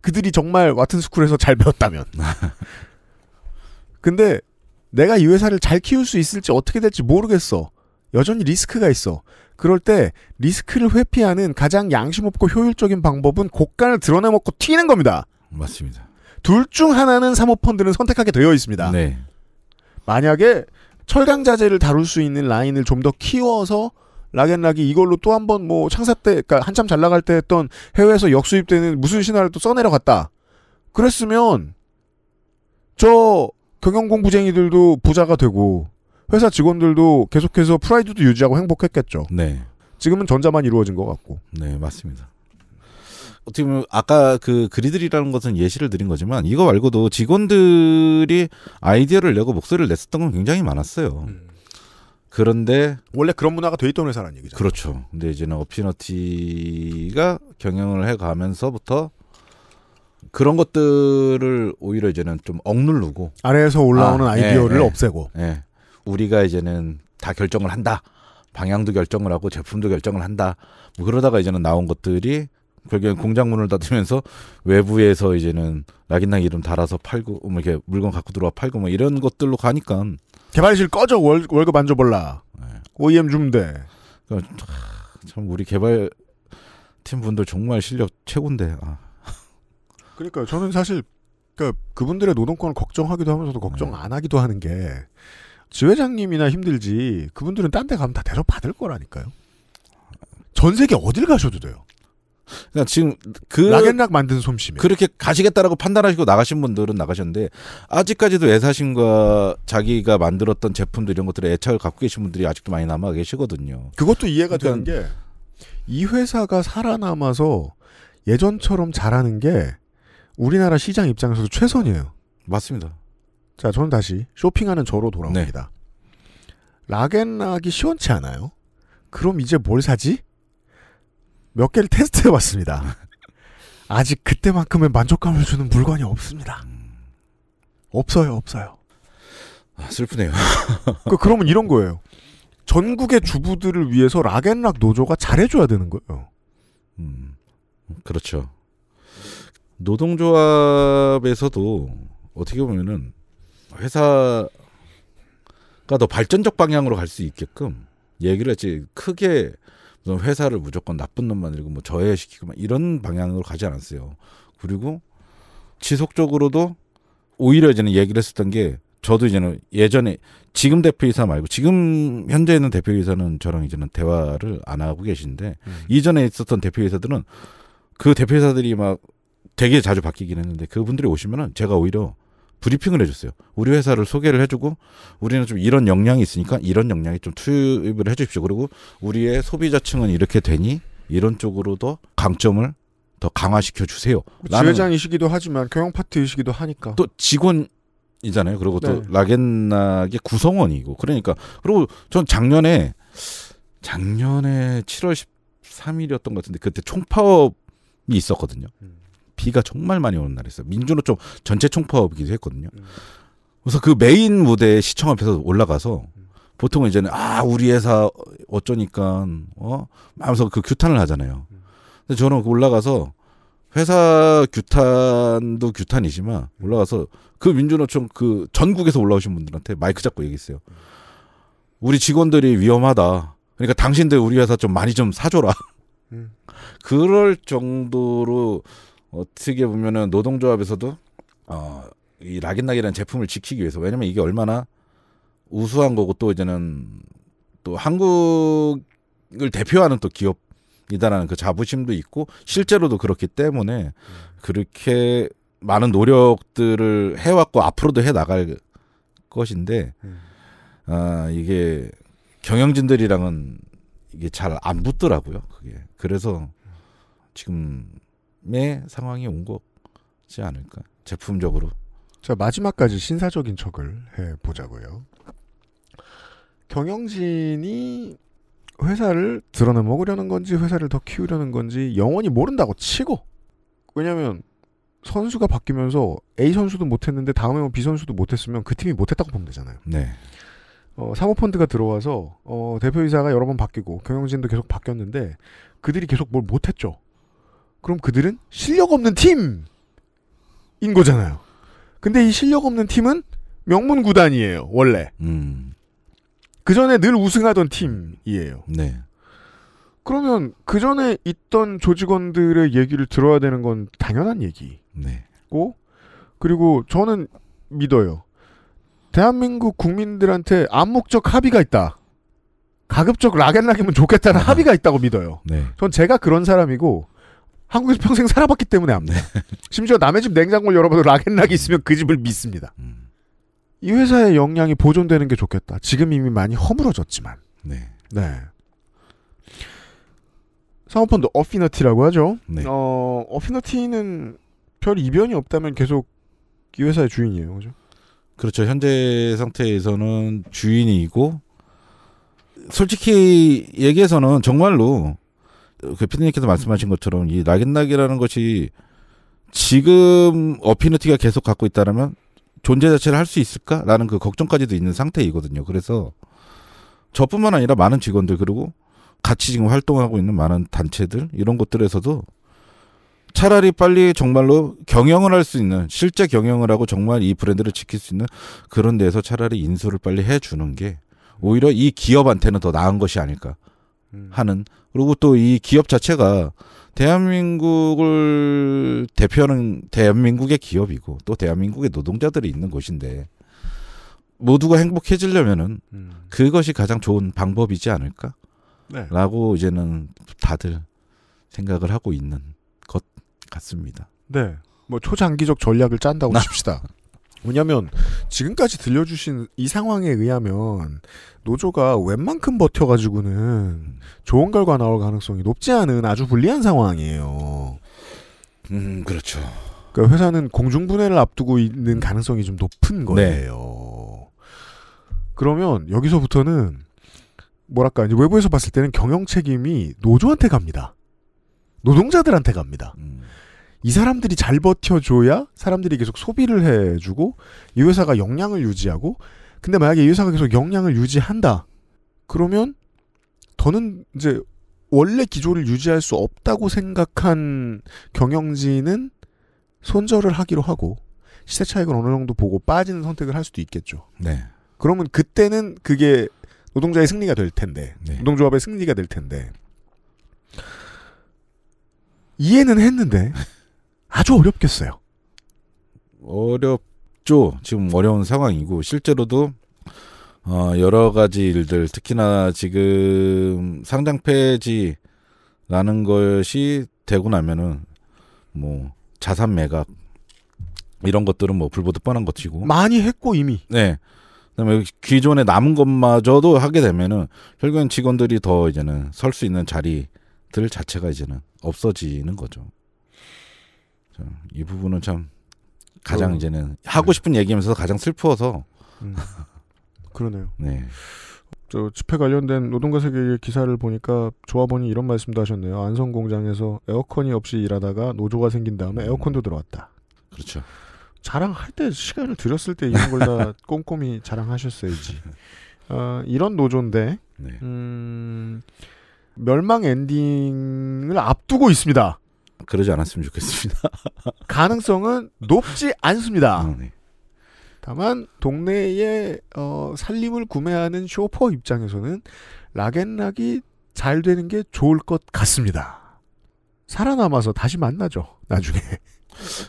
그들이 정말 와튼스쿨에서 잘 배웠다면. 근데 내가 이 회사를 잘 키울 수 있을지 어떻게 될지 모르겠어. 여전히 리스크가 있어. 그럴 때 리스크를 회피하는 가장 양심없고 효율적인 방법은 고간을 드러내먹고 튀는 겁니다. 맞습니다. 둘 중 하나는 사모펀드는 선택하게 되어 있습니다. 네. 만약에 철강 자재를 다룰 수 있는 라인을 좀 더 키워서 락앤락이 이걸로 또 한 번 뭐 창사 때, 그니까 한참 잘 나갈 때 했던 해외에서 역수입되는 무슨 신화를 또 써내려갔다. 그랬으면 저 경영공부쟁이들도 부자가 되고 회사 직원들도 계속해서 프라이드도 유지하고 행복했겠죠. 네. 지금은 전자만 이루어진 것 같고. 네, 맞습니다. 어떻게 보면 아까 그 그리들이라는 것은 예시를 드린 거지만 이거 말고도 직원들이 아이디어를 내고 목소리를 냈었던 건 굉장히 많았어요. 음. 그런데 원래 그런 문화가 돼 있던 회사라는 얘기죠. 그렇죠. 근데 이제는 업시너티가 경영을 해 가면서부터 그런 것들을 오히려 이제는 좀 억누르고 아래에서 올라오는 아, 이디어를 예, 예. 없애고 예. 우리가 이제는 다 결정을 한다. 방향도 결정을 하고 제품도 결정을 한다. 뭐 그러다가 이제는 나온 것들이 결국엔 공장 문을 닫으면서 외부에서 이제는 락인당 이름 달아서 팔고 뭐 이렇게 물건 갖고 들어와 팔고 뭐 이런 것들로 가니까 개발실 꺼져 월, 월급 안 줘볼라. 네. OEM 주면 돼. 그러니까, 참 우리 개발 팀 분들 정말 실력 최고인데. 아. 그러니까 저는 사실 그러니까 그분들의 노동권을 걱정하기도 하면서도 걱정 네. 안 하기도 하는 게 지회장님이나 힘들지 그분들은 딴 데 가면 다 대접 받을 거라니까요. 전 세계 어딜 가셔도 돼요. 그러니까 지금 그 락앤락 만든 솜씨입니다. 그렇게 가시겠다라고 판단하시고 나가신 분들은 나가셨는데 아직까지도 애사심과 자기가 만들었던 제품들 이런 것들에 애착을 갖고 계신 분들이 아직도 많이 남아 계시거든요. 그것도 이해가 그러니까, 되는 게 이 회사가 살아남아서 예전처럼 잘하는 게 우리나라 시장 입장에서도 최선이에요. 맞습니다. 자, 저는 다시 쇼핑하는 저로 돌아옵니다. 네. 락앤락이 시원치 않아요. 그럼 이제 뭘 사지? 몇 개를 테스트해 봤습니다. 아직 그때만큼의 만족감을 주는 물건이 없습니다. 음. 없어요, 없어요. 아, 슬프네요. 그, 그러면 이런 거예요. 전국의 주부들을 위해서 락앤락 노조가 잘해줘야 되는 거예요. 음, 그렇죠. 노동조합에서도 어떻게 보면은 회사가 더 발전적 방향으로 갈 수 있게끔 얘기를 했지 크게 그래서 회사를 무조건 나쁜 놈만 일고 뭐 저해시키고 막 이런 방향으로 가지 않았어요. 그리고 지속적으로도 오히려 이제는 얘기를 했었던 게 저도 이제는 예전에 지금 대표이사 말고 지금 현재 있는 대표이사는 저랑 이제는 대화를 안 하고 계신데 음. 이전에 있었던 대표이사들은 그 대표이사들이 막 되게 자주 바뀌긴 했는데 그분들이 오시면은 제가 오히려 브리핑을 해줬어요. 우리 회사를 소개를 해주고 우리는 좀 이런 역량이 있으니까 이런 역량이 좀 투입을 해주십시오. 그리고 우리의 소비자층은 이렇게 되니 이런 쪽으로 더 강점을 더 강화시켜 주세요. 지회장이시기도 뭐 하지만 경영 파트이시기도 하니까 또 직원 이잖아요. 그리고 또 네. 라겐락의 구성원이고 그러니까 그리고 전 작년에 작년에 7월 13일이었던 것 같은데 그때 총파업이 있었거든요. 음. 비가 정말 많이 오는 날이 있어요. 민주노 좀 전체 총파업이기도 했거든요. 그래서 그 메인 무대 시청 앞에서 올라가서 보통 은 이제는 아 우리 회사 어쩌니까 어 하면서 그 규탄을 하잖아요. 근데 저는 그 올라가서 회사 규탄도 규탄이지만 올라가서 그 민주노총 그 전국에서 올라오신 분들한테 마이크 잡고 얘기했어요. 우리 직원들이 위험하다. 그러니까 당신들 우리 회사 좀 많이 좀 사줘라. 음. 그럴 정도로 어떻게 보면은 노동조합에서도 어, 이 락앤락이라는 제품을 지키기 위해서 왜냐면 이게 얼마나 우수한 거고 또 이제는 또 한국을 대표하는 또 기업이다라는 그 자부심도 있고 실제로도 그렇기 때문에 그렇게 많은 노력들을 해왔고 앞으로도 해 나갈 것인데 음. 아 이게 경영진들이랑은 이게 잘 안 붙더라고요 그게 그래서 지금 의 상황이 온 거지 않을까 제품적으로 자 마지막까지 신사적인 척을 해 보자고요 경영진이 회사를 드러내 먹으려는 건지 회사를 더 키우려는 건지 영원히 모른다고 치고 왜냐면 선수가 바뀌면서 A 선수도 못했는데 다음에 뭐 B 선수도 못했으면 그 팀이 못했다고 보면 되잖아요. 네. 어, 사모펀드가 들어와서 어, 대표이사가 여러 번 바뀌고 경영진도 계속 바뀌었는데 그들이 계속 뭘 못했죠. 그럼 그들은 실력 없는 팀인 거잖아요. 근데 이 실력 없는 팀은 명문 구단이에요, 원래. 음. 그 전에 늘 우승하던 팀이에요. 네. 그러면 그 전에 있던 조직원들의 얘기를 들어야 되는 건 당연한 네. 얘기고, 그리고 저는 믿어요. 대한민국 국민들한테 암묵적 합의가 있다. 가급적 락앤락이면 좋겠다는 아. 합의가 있다고 믿어요. 네. 전 제가 그런 사람이고, 한국에서 평생 살아봤기 때문에 압니다. 네. 심지어 남의 집 냉장고를 열어봐도 락앤락이 있으면 그 집을 믿습니다. 음. 이 회사의 역량이 보존되는 게 좋겠다. 지금 이미 많이 허물어졌지만. 네. 네. 사모펀드 어피너티라고 하죠. 네. 어, 어피너티는 별 이변이 없다면 계속 이 회사의 주인이에요. 그죠? 그렇죠. 현재 상태에서는 주인이고 솔직히 얘기해서는 정말로 그 피디님께서 말씀하신 것처럼 이 낙인낙이라는 것이 지금 어피니티가 계속 갖고 있다라면 존재 자체를 할 수 있을까라는 그 걱정까지도 있는 상태이거든요. 그래서 저뿐만 아니라 많은 직원들 그리고 같이 지금 활동하고 있는 많은 단체들 이런 것들에서도 차라리 빨리 정말로 경영을 할 수 있는 실제 경영을 하고 정말 이 브랜드를 지킬 수 있는 그런 데서 차라리 인수를 빨리 해주는 게 오히려 이 기업한테는 더 나은 것이 아닐까. 음. 하는 그리고 또 이 기업 자체가 대한민국을 대표하는 대한민국의 기업이고 또 대한민국의 노동자들이 있는 곳인데 모두가 행복해지려면은 음. 그것이 가장 좋은 방법이지 않을까? 네. 라고 이제는 다들 생각을 하고 있는 것 같습니다. 네. 뭐 초장기적 전략을 짠다고 칩시다. 왜냐면 하 지금까지 들려주신 이 상황에 의하면 노조가 웬만큼 버텨가지고는 좋은 결과 나올 가능성이 높지 않은 아주 불리한 상황이에요. 음, 그렇죠. 그러니까 회사는 공중분해를 앞두고 있는 가능성이 좀 높은 네. 거예요. 네. 그러면 여기서부터는 뭐랄까 이제 외부에서 봤을 때는 경영 책임이 노조한테 갑니다. 노동자들한테 갑니다. 음. 이 사람들이 잘 버텨줘야 사람들이 계속 소비를 해주고 이 회사가 역량을 유지하고 근데 만약에 이 회사가 계속 역량을 유지한다 그러면 더는 이제 원래 기조를 유지할 수 없다고 생각한 경영진은 손절을 하기로 하고 시세 차익을 어느 정도 보고 빠지는 선택을 할 수도 있겠죠. 네. 그러면 그때는 그게 노동자의 승리가 될 텐데 네. 노동조합의 승리가 될 텐데 이해는 했는데 아주 어렵겠어요. 어렵죠. 지금 어려운 상황이고 실제로도 어, 여러 가지 일들 특히나 지금 상장 폐지라는 것이 되고 나면은 뭐 자산 매각 이런 것들은 뭐 불보듯 뻔한 것치고 많이 했고 이미 네 그다음에 기존에 남은 것마저도 하게 되면은 결국엔 직원들이 더 이제는 설 수 있는 자리들 자체가 이제는 없어지는 거죠. 이 부분은 참 가장 그, 이제는 하고 네. 싶은 얘기면서 가장 슬퍼서 음, 그러네요. 네. 저 집회 관련된 노동과 세계의 기사를 보니까 조합원이 이런 말씀도 하셨네요. 안성 공장에서 에어컨이 없이 일하다가 노조가 생긴 다음에 음. 에어컨도 들어왔다. 그렇죠. 자랑할 때 시간을 들였을 때 이런 걸 다 꼼꼼히 자랑하셨어야지. 어, 이런 노조인데 네. 음, 멸망 엔딩을 앞두고 있습니다. 그러지 않았으면 좋겠습니다. 가능성은 높지 않습니다. 아, 네. 다만 동네에 어, 살림을 구매하는 쇼퍼 입장에서는 락앤락이 잘 되는 게 좋을 것 같습니다. 살아남아서 다시 만나죠. 나중에.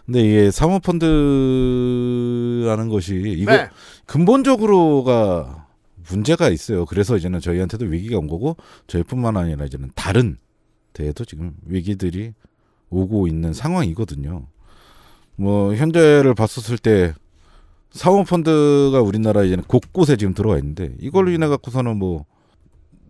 근데 네, 이게 사모펀드라는 것이 이거 네. 근본적으로가 문제가 있어요. 그래서 이제는 저희한테도 위기가 온 거고 저희뿐만 아니라 이제는 다른 데에도 지금 위기들이 오고 있는 상황이거든요. 뭐 현재를 봤었을 때 사모펀드가 우리나라 이제는 곳곳에 지금 들어와 있는데 이걸로 음. 인해 갖고서는 뭐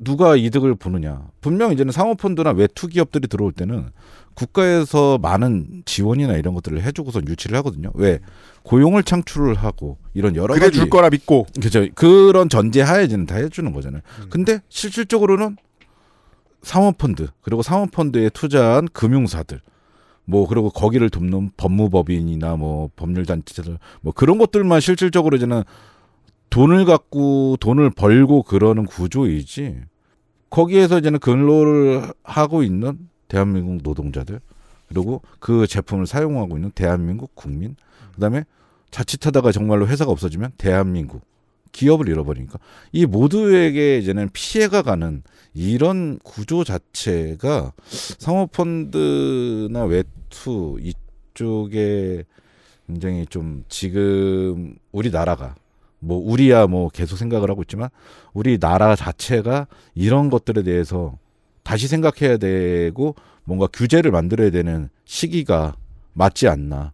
누가 이득을 보느냐. 분명 이제는 사모펀드나 외투 기업들이 들어올 때는 국가에서 많은 지원이나 이런 것들을 해주고서 유치를 하거든요. 왜 음. 고용을 창출을 하고 이런 여러 그래 가지 줄 거라 믿고 그죠 그런 전제 하에는 다 해주는 거잖아요. 음. 근데 실질적으로는 사모펀드 그리고 사모펀드에 투자한 금융사들 뭐 그리고 거기를 돕는 법무법인이나 뭐 법률단체들 뭐 그런 것들만 실질적으로 이제는 돈을 갖고 돈을 벌고 그러는 구조이지 거기에서 이제는 근로를 하고 있는 대한민국 노동자들 그리고 그 제품을 사용하고 있는 대한민국 국민 그다음에 자칫하다가 정말로 회사가 없어지면 대한민국 기업을 잃어버리니까 이 모두에게 이제는 피해가 가는 이런 구조 자체가 상호펀드나 외투 이쪽에 굉장히 좀 지금 우리나라가 뭐 우리야 뭐 계속 생각을 하고 있지만 우리나라 자체가 이런 것들에 대해서 다시 생각해야 되고 뭔가 규제를 만들어야 되는 시기가 맞지 않나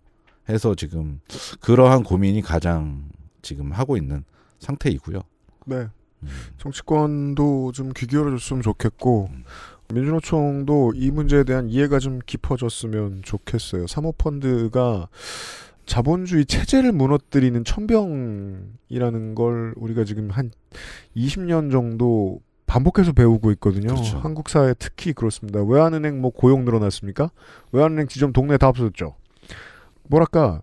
해서 지금 그러한 고민이 가장 지금 하고 있는 상태이고요. 네. 음. 정치권도 좀 귀 기울여줬으면 좋겠고 음. 민주노총도 이 문제에 대한 이해가 좀 깊어졌으면 좋겠어요. 사모펀드가 자본주의 체제를 무너뜨리는 천병이라는 걸 우리가 지금 한 20년 정도 반복해서 배우고 있거든요. 그렇죠. 한국 사회 특히 그렇습니다. 외환은행 뭐 고용 늘어났습니까? 외환은행 지점 동네 다 없어졌죠. 뭐랄까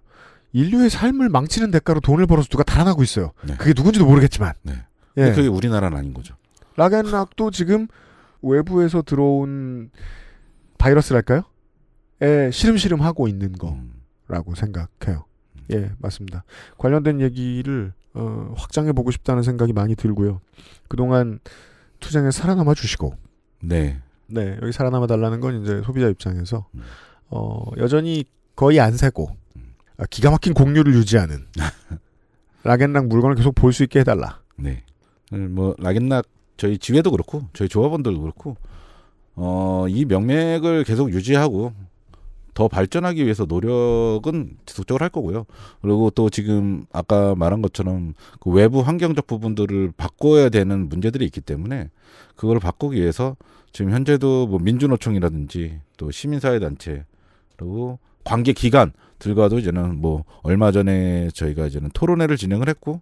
인류의 삶을 망치는 대가로 돈을 벌어서 누가 달아나고 있어요. 네. 그게 누군지도 모르겠지만. 네. 예. 그게 우리나라는 아닌 거죠. 락앤락도 지금 외부에서 들어온 바이러스랄까요? 에 시름시름 하고 있는 음. 거라고 음. 생각해요. 예, 맞습니다. 관련된 얘기를 어, 확장해 보고 싶다는 생각이 많이 들고요. 그동안 투쟁에 살아남아 주시고, 네, 네 여기 살아남아 달라는 건 이제 소비자 입장에서 음. 어, 여전히 거의 안 세고 음. 아, 기가 막힌 공률를 유지하는 락앤락 물건을 계속 볼 수 있게 해달라. 네. 음, 뭐라앤락 저희 지회도 그렇고 저희 조합원들도 그렇고 어, 이 명맥을 계속 유지하고 더 발전하기 위해서 노력은 지속적으로 할 거고요. 그리고 또 지금 아까 말한 것처럼 그 외부 환경적 부분들을 바꿔야 되는 문제들이 있기 때문에 그걸 바꾸기 위해서 지금 현재도 뭐 민주노총이라든지 또 시민사회단체 그리고 관계 기관들과도 이제는 뭐 얼마 전에 저희가 이제는 토론회를 진행을 했고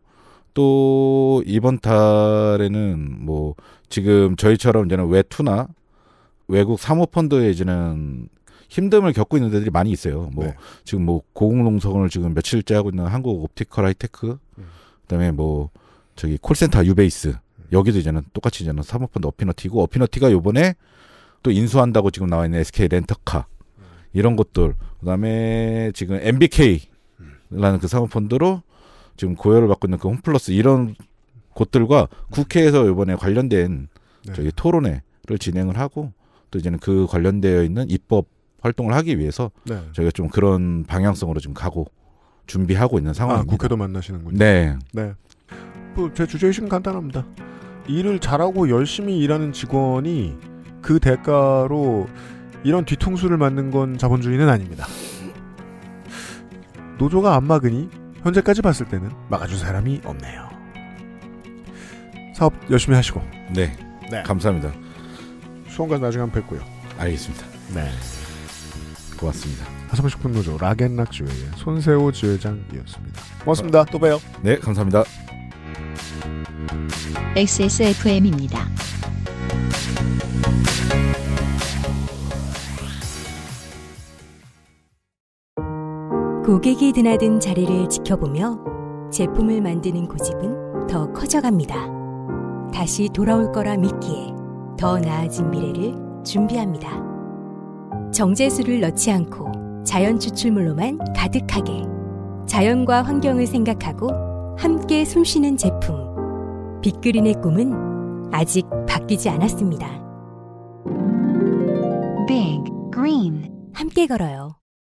또 이번 달에는 뭐 지금 저희처럼 이제는 외투나 외국 사모펀드에 이제는 힘듦을 겪고 있는 데들이 많이 있어요. 뭐 네. 지금 뭐 고공농성을 지금 며칠째 하고 있는 한국 옵티컬 하이테크, 음. 그다음에 뭐 저기 콜센터 유베이스 여기도 이제는 똑같이 이제는 사모펀드 어피너티고 어피너티가 요번에 또 인수한다고 지금 나와 있는 SK 렌터카 음. 이런 것들 그다음에 지금 MBK라는 그 사모펀드로 지금 고열을 받고 있는 그 홈플러스 이런 곳들과 국회에서 이번에 관련된 네. 저희 토론회를 진행을 하고 또 이제는 그 관련되어 있는 입법 활동을 하기 위해서 네. 저희가 좀 그런 방향성으로 지금 가고 준비하고 있는 아, 상황입니다. 아, 국회도 만나시는군요. 네. 네. 뭐 제 주제 의식 간단합니다. 일을 잘하고 열심히 일하는 직원이 그 대가로 이런 뒤통수를 맞는 건 자본주의는 아닙니다. 노조가 안 막으니 현재까지 봤을 때는 막아줄 사람이 없네요. 사업 열심히 하시고. 네. 네. 감사합니다. 수원 가 나중에 한번 뵙고요. 알겠습니다. 네. 고맙습니다. 다섯 번씩 분노조 락앤락 지회의 손세호 지회장이었습니다. 고맙습니다. 또 봬요. 네, 감사합니다. XSFM입니다. 고객이 드나든 자리를 지켜보며 제품을 만드는 고집은 더 커져갑니다. 다시 돌아올 거라 믿기에 더 나아진 미래를 준비합니다. 정제수를 넣지 않고 자연 추출물로만 가득하게 자연과 환경을 생각하고 함께 숨쉬는 제품 빅그린의 꿈은 아직 바뀌지 않았습니다. Big Green 함께 걸어요.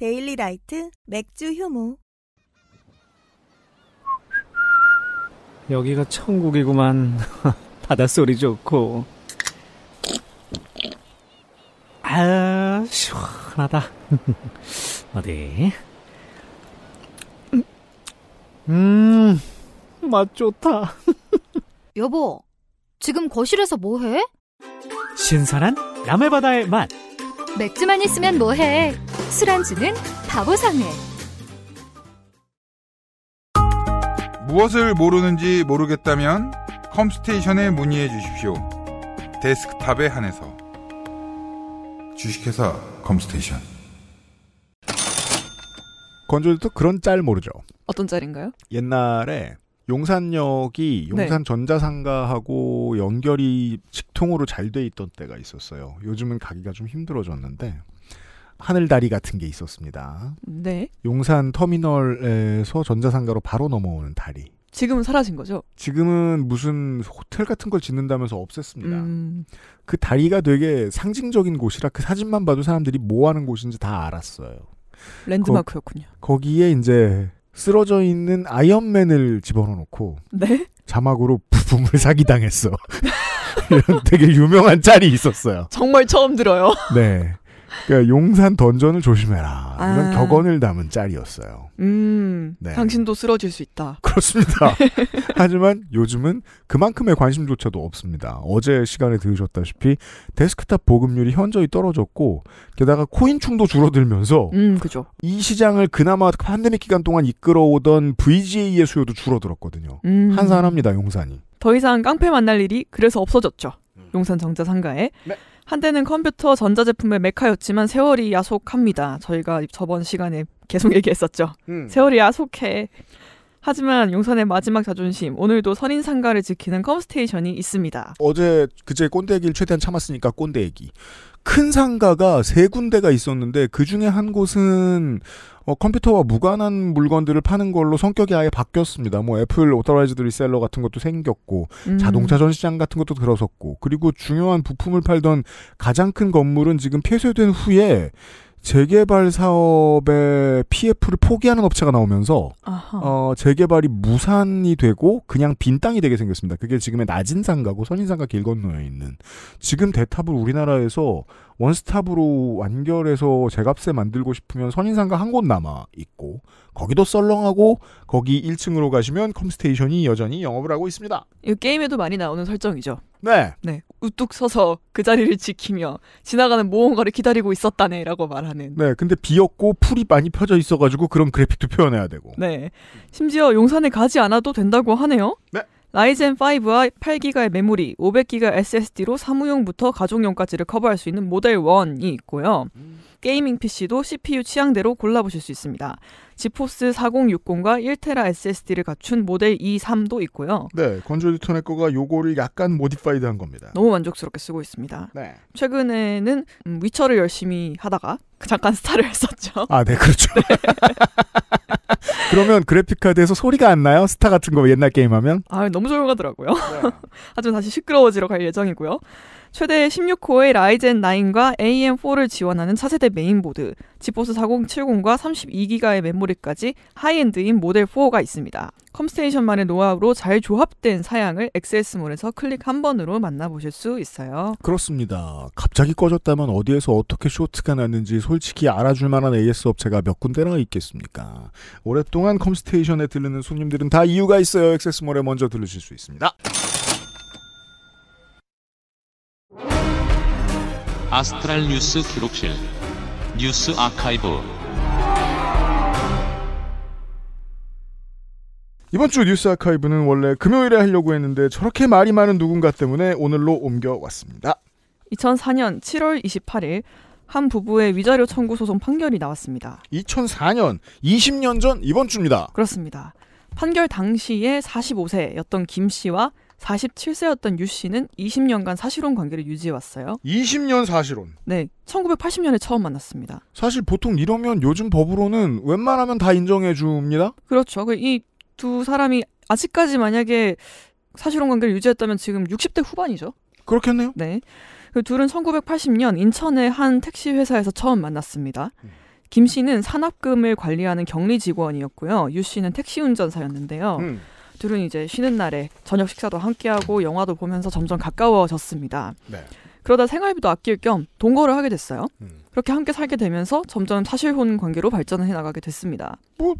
데일리 라이트 맥주 효모 여기가 천국이구만. 바닷소리 좋고. 아, 시원하다. 어디? 음, 맛 좋다. 여보, 지금 거실에서 뭐 해? 신선한 남해바다의 맛. 맥주만 있으면 뭐해? 술안주는 바보상회. 무엇을 모르는지 모르겠다면 컴스테이션에 문의해 주십시오. 데스크탑에 한해서. 주식회사 컴스테이션. 건조도 그런 짤 모르죠. 어떤 짤인가요? 옛날에 용산역이 네. 용산 전자상가하고 연결이 직통으로 잘 돼 있던 때가 있었어요. 요즘은 가기가 좀 힘들어졌는데 하늘다리 같은 게 있었습니다. 네. 용산 터미널에서 전자상가로 바로 넘어오는 다리. 지금은 사라진 거죠? 지금은 무슨 호텔 같은 걸 짓는다면서 없앴습니다. 음... 그 다리가 되게 상징적인 곳이라 그 사진만 봐도 사람들이 뭐 하는 곳인지 다 알았어요. 랜드마크였군요. 거, 기에 이제 쓰러져 있는 아이언맨을 집어넣어놓고 네? 자막으로 부품을 사기당했어. 이런 되게 유명한 짤이 있었어요. 정말 처음 들어요. 네. 그러니까 용산 던전을 조심해라. 아. 이런 격언을 담은 짤이었어요. 음, 네. 당신도 쓰러질 수 있다. 그렇습니다. 하지만 요즘은 그만큼의 관심조차도 없습니다. 어제 시간에 들으셨다시피 데스크탑 보급률이 현저히 떨어졌고 게다가 코인충도 줄어들면서 음, 그죠. 이 시장을 그나마 팬데믹 기간 동안 이끌어오던 VGA의 수요도 줄어들었거든요. 음. 한산합니다, 용산이. 더 이상 깡패 만날 일이 그래서 없어졌죠. 음. 용산 정자 상가에 네. 한때는 컴퓨터 전자제품의 메카였지만 세월이 야속합니다. 저희가 저번 시간에 계속 얘기했었죠. 음. 세월이 야속해. 하지만 용산의 마지막 자존심 오늘도 선인 상가를 지키는 컴스테이션이 있습니다. 어제 그제 꼰대기를 최대한 참았으니까 꼰대기. 큰 상가가 세 군데가 있었는데 그 중에 한 곳은 어, 컴퓨터와 무관한 물건들을 파는 걸로 성격이 아예 바뀌었습니다. 뭐 애플 오토라이즈드 리셀러 같은 것도 생겼고 음. 자동차 전시장 같은 것도 들어섰고 그리고 중요한 부품을 팔던 가장 큰 건물은 지금 폐쇄된 후에 재개발 사업의 PF를 포기하는 업체가 나오면서 어, 재개발이 무산이 되고 그냥 빈 땅이 되게 생겼습니다. 그게 지금의 낮은 상가고 선인상가 길 건너에 있는 지금 대탑을 우리나라에서 원스톱으로 완결해서 제값에 만들고 싶으면 선인상가 한 곳 남아 있고 거기도 썰렁하고 거기 1층으로 가시면 컴스테이션이 여전히 영업을 하고 있습니다. 이 게임에도 많이 나오는 설정이죠. 네. 네. 우뚝 서서 그 자리를 지키며 지나가는 모험가를 기다리고 있었다네라고 말하는. 네. 근데 비었고 풀이 많이 펴져 있어가지고 그런 그래픽도 표현해야 되고. 네. 심지어 용산에 가지 않아도 된다고 하네요. 네. 라이젠 5와 8기가의 메모리, 500기가 SSD로 사무용부터 가족용까지를 커버할 수 있는 모델 1이 있고요. 음. 게이밍 PC도 CPU 취향대로 골라보실 수 있습니다. 지포스 4060과 1테라 SSD를 갖춘 모델 2, 3도 있고요. 네, 건조 디터네 거가 요거를 약간 모디파이드한 겁니다. 너무 만족스럽게 쓰고 있습니다. 네. 최근에는 음, 위쳐를 열심히 하다가 그 잠깐 스타를 했었죠. 아, 네, 그렇죠. 네. 그러면 그래픽카드에서 소리가 안 나요? 스타 같은 거 옛날 게임하면? 아, 너무 조용하더라고요. 네. 하지만 다시 시끄러워지러 갈 예정이고요. 최대 1 6코의 라이젠 9과 AM4를 지원하는 차세대 메인보드, 지포스 4070과 32기가의 메모리까지 하이엔드인 모델 4가 있습니다. 컴스테이션만의 노하우로 잘 조합된 사양을 XS몰에서 클릭 한 번으로 만나보실 수 있어요. 그렇습니다. 갑자기 꺼졌다면 어디에서 어떻게 쇼트가 났는지 솔직히 알아줄 만한 AS 업체가 몇 군데나 있겠습니까? 오랫동안 컴스테이션에 들르는 손님들은 다 이유가 있어요. XS몰에 먼저 들르실 수 있습니다. 아스트랄 뉴스 기록실 뉴스 아카이브 이번 주 뉴스 아카이브는 원래 금요일에 하려고 했는데 저렇게 말이 많은 누군가 때문에 오늘로 옮겨왔습니다. 2004년 7월 28일 한 부부의 위자료 청구 소송 판결이 나왔습니다. 2004년 20년 전 이번 주입니다. 그렇습니다. 판결 당시에 45세였던 김 씨와 47세였던 유 씨는 20년간 사실혼 관계를 유지해 왔어요. 20년 사실혼. 네, 1980년에 처음 만났습니다. 사실 보통 이러면 요즘 법으로는 웬만하면 다 인정해 줍니다. 그렇죠. 그 이두 사람이 아직까지 만약에 사실혼 관계를 유지했다면 지금 60대 후반이죠. 그렇겠네요. 네. 그 둘은 1980년 인천의 한 택시 회사에서 처음 만났습니다. 음. 김 씨는 산업금을 관리하는 격리 직원이었고요. 유 씨는 택시 운전사였는데요. 음. 둘은 이제 쉬는 날에 저녁 식사도 함께하고 영화도 보면서 점점 가까워졌습니다. 네. 그러다 생활비도 아낄 겸 동거를 하게 됐어요. 음. 그렇게 함께 살게 되면서 점점 사실혼 관계로 발전 해나가게 됐습니다. 뭐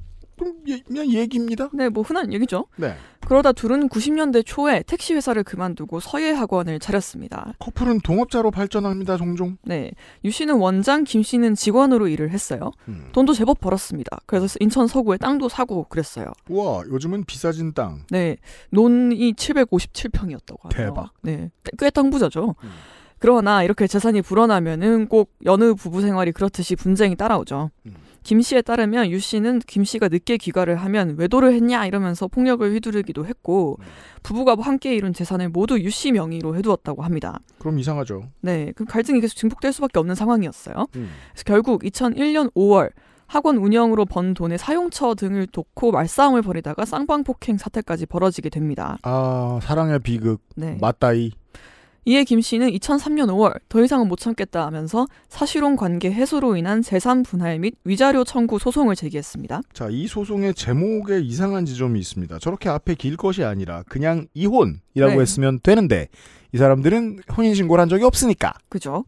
예, 그냥 얘기입니다. 네, 뭐 흔한 얘기죠. 네. 그러다 둘은 90년대 초에 택시 회사를 그만두고 서예 학원을 차렸습니다. 커플은 동업자로 발전합니다, 종종. 네, 유 씨는 원장, 김 씨는 직원으로 일을 했어요. 음. 돈도 제법 벌었습니다. 그래서 인천 서구에 땅도 사고 그랬어요. 우와, 요즘은 비싸진 땅. 네, 논이 757평이었다고 하네요. 대박. 네, 꽤땅 부자죠. 음. 그러나 이렇게 재산이 불어나면은 꼭 여느 부부 생활이 그렇듯이 분쟁이 따라오죠. 음. 김 씨에 따르면 유 씨는 김 씨가 늦게 귀가를 하면 외도를 했냐 이러면서 폭력을 휘두르기도 했고 음. 부부가 뭐 함께 이룬 재산을 모두 유 씨 명의로 해두었다고 합니다. 그럼 이상하죠. 네, 그 갈등이 계속 증폭될 수밖에 없는 상황이었어요. 음. 그래서 결국 2001년 5월 학원 운영으로 번 돈의 사용처 등을 돕고 말싸움을 벌이다가 쌍방폭행 사태까지 벌어지게 됩니다. 아 사랑의 비극. 네. 맞다이. 이에 김 씨는 2003년 5월 더 이상은 못 참겠다 하면서 사실혼 관계 해소로 인한 재산 분할 및 위자료 청구 소송을 제기했습니다. 자, 이 소송의 제목에 이상한 지점이 있습니다. 저렇게 앞에 길 것이 아니라 그냥 이혼이라고 네. 했으면 되는데 이 사람들은 혼인 신고를 한 적이 없으니까. 그죠?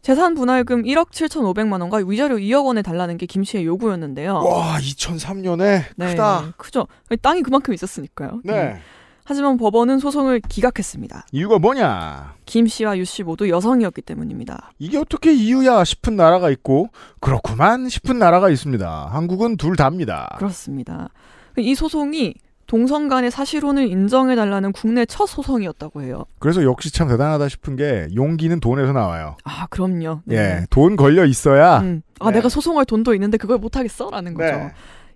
재산 분할금 1억 7,500만 원과 위자료 2억 원에 달라는 게 김 씨의 요구였는데요. 와, 2003년에 네, 크다. 크죠. 땅이 그만큼 있었으니까요. 네. 음. 하지만 법원은 소송을 기각했습니다. 이유가 뭐냐? 김 씨와 유 씨 모두 여성이었기 때문입니다. 이게 어떻게 이유야 싶은 나라가 있고 그렇구만 싶은 나라가 있습니다. 한국은 둘 다입니다. 그렇습니다. 이 소송이 동성 간의 사실혼을 인정해달라는 국내 첫 소송이었다고 해요. 그래서 역시 참 대단하다 싶은 게 용기는 돈에서 나와요. 아, 그럼요. 네. 예, 돈 걸려 있어야. 음. 아, 네. 내가 소송할 돈도 있는데 그걸 못하겠어? 라는 네. 거죠. 네.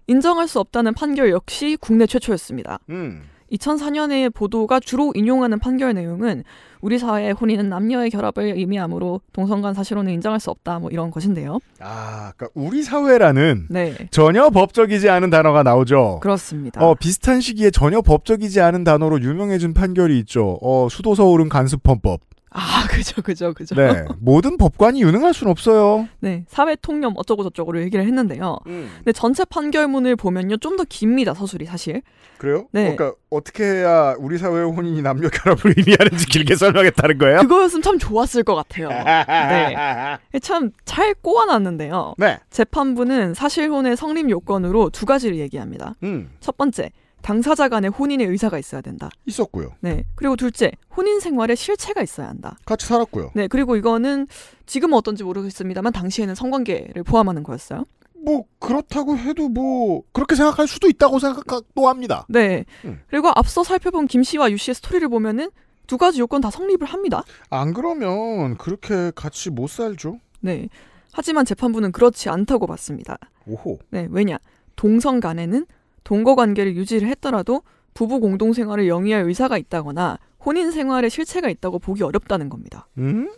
인정할 수 없다는 판결 역시 국내 최초였습니다. 음. 2 0 0 4년에 보도가 주로 인용하는 판결 내용은 우리 사회의 혼인은 남녀의 결합을 의미하므로 동성 간 사실혼은 인정할 수 없다 뭐 이런 것인데요. 아, 그러니까 우리 사회라는 네. 전혀 법적이지 않은 단어가 나오죠. 그렇습니다. 어, 비슷한 시기에 전혀 법적이지 않은 단어로 유명해진 판결이 있죠. 어, 수도 서울은 간수편법. 아, 그죠, 그죠, 그죠. 네. 모든 법관이 유능할 순 없어요. 네. 사회 통념 어쩌고저쩌고로 얘기를 했는데요. 음. 근데 전체 판결문을 보면요. 좀 더 깁니다, 서술이 사실. 그래요? 네. 그러니까 어떻게 해야 우리 사회의 혼인이 남녀 결합을 의미하는지 길게 설명했다는 거예요? 그거였으면 참 좋았을 것 같아요. 네. 참 잘 꼬아놨는데요. 네. 재판부는 사실혼의 성립 요건으로 두 가지를 얘기합니다. 음. 첫 번째, 당사자 간의 혼인의 의사가 있어야 된다. 있었고요. 네. 그리고 둘째, 혼인 생활의 실체가 있어야 한다. 같이 살았고요. 네. 그리고 이거는 지금 어떤지 모르겠습니다만 당시에는 성관계를 포함하는 거였어요. 뭐 그렇다고 해도 뭐 그렇게 생각할 수도 있다고 생각도 합니다. 네. 음. 그리고 앞서 살펴본 김 씨와 유 씨의 스토리를 보면은 두 가지 요건 다 성립을 합니다. 안 그러면 그렇게 같이 못 살죠. 네. 하지만 재판부는 그렇지 않다고 봤습니다. 오호. 네. 왜냐? 동성 간에는 동거 관계를 유지를 했더라도 부부 공동 생활을 영위할 의사가 있다거나 혼인 생활의 실체가 있다고 보기 어렵다는 겁니다. 음?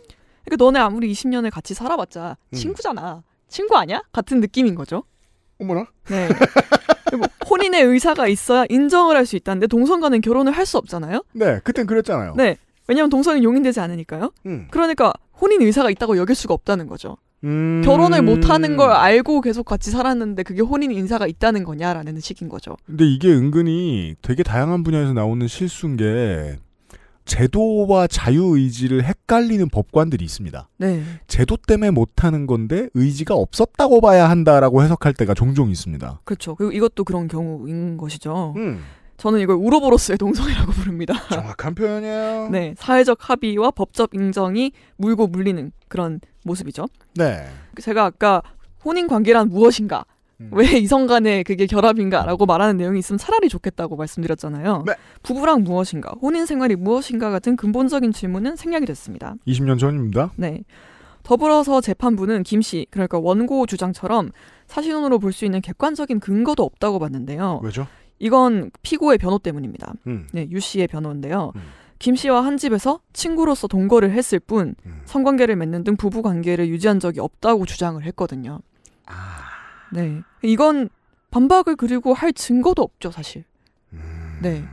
그러니까 너네 아무리 20년을 같이 살아봤자 음. 친구잖아. 친구 아니야? 같은 느낌인 거죠. 어머나. 네. 뭐 혼인의 의사가 있어야 인정을 할 수 있다는데 동성간은 결혼을 할 수 없잖아요. 네, 그땐 그랬잖아요. 네, 왜냐하면 동성이 용인되지 않으니까요. 음. 그러니까 혼인 의사가 있다고 여길 수가 없다는 거죠. 음... 결혼을 못 하는 걸 알고 계속 같이 살았는데 그게 혼인 인사가 있다는 거냐라는 식인 거죠. 근데 이게 은근히 되게 다양한 분야에서 나오는 실수인 게 제도와 자유 의지를 헷갈리는 법관들이 있습니다. 네. 제도 때문에 못하는 건데 의지가 없었다고 봐야 한다라고 해석할 때가 종종 있습니다. 그렇죠. 그리고 이것도 그런 경우인 것이죠. 음. 저는 이걸 우로보로스의 동성이라고 부릅니다. 정확한 표현이에요. 네, 사회적 합의와 법적 인정이 물고 물리는 그런 모습이죠. 네. 제가 아까 혼인 관계란 무엇인가? 음. 왜 이성 간에 그게 결합인가라고 말하는 내용이 있으면 차라리 좋겠다고 말씀드렸잖아요. 네. 부부랑 무엇인가, 혼인 생활이 무엇인가 같은 근본적인 질문은 생략이 됐습니다. 20년 전입니다. 네. 더불어서 재판부는 김 씨, 그러니까 원고 주장처럼 사신혼으로 볼 수 있는 객관적인 근거도 없다고 봤는데요. 왜죠? 이건 피고의 변호 때문입니다. 음. 네, 유 씨의 변호인데요. 음. 김 씨와 한 집에서 친구로서 동거를 했을 뿐 음. 성관계를 맺는 등 부부 관계를 유지한 적이 없다고 주장을 했거든요. 아. 네. 이건 반박을 그리고 할 증거도 없죠, 사실. 음. 네.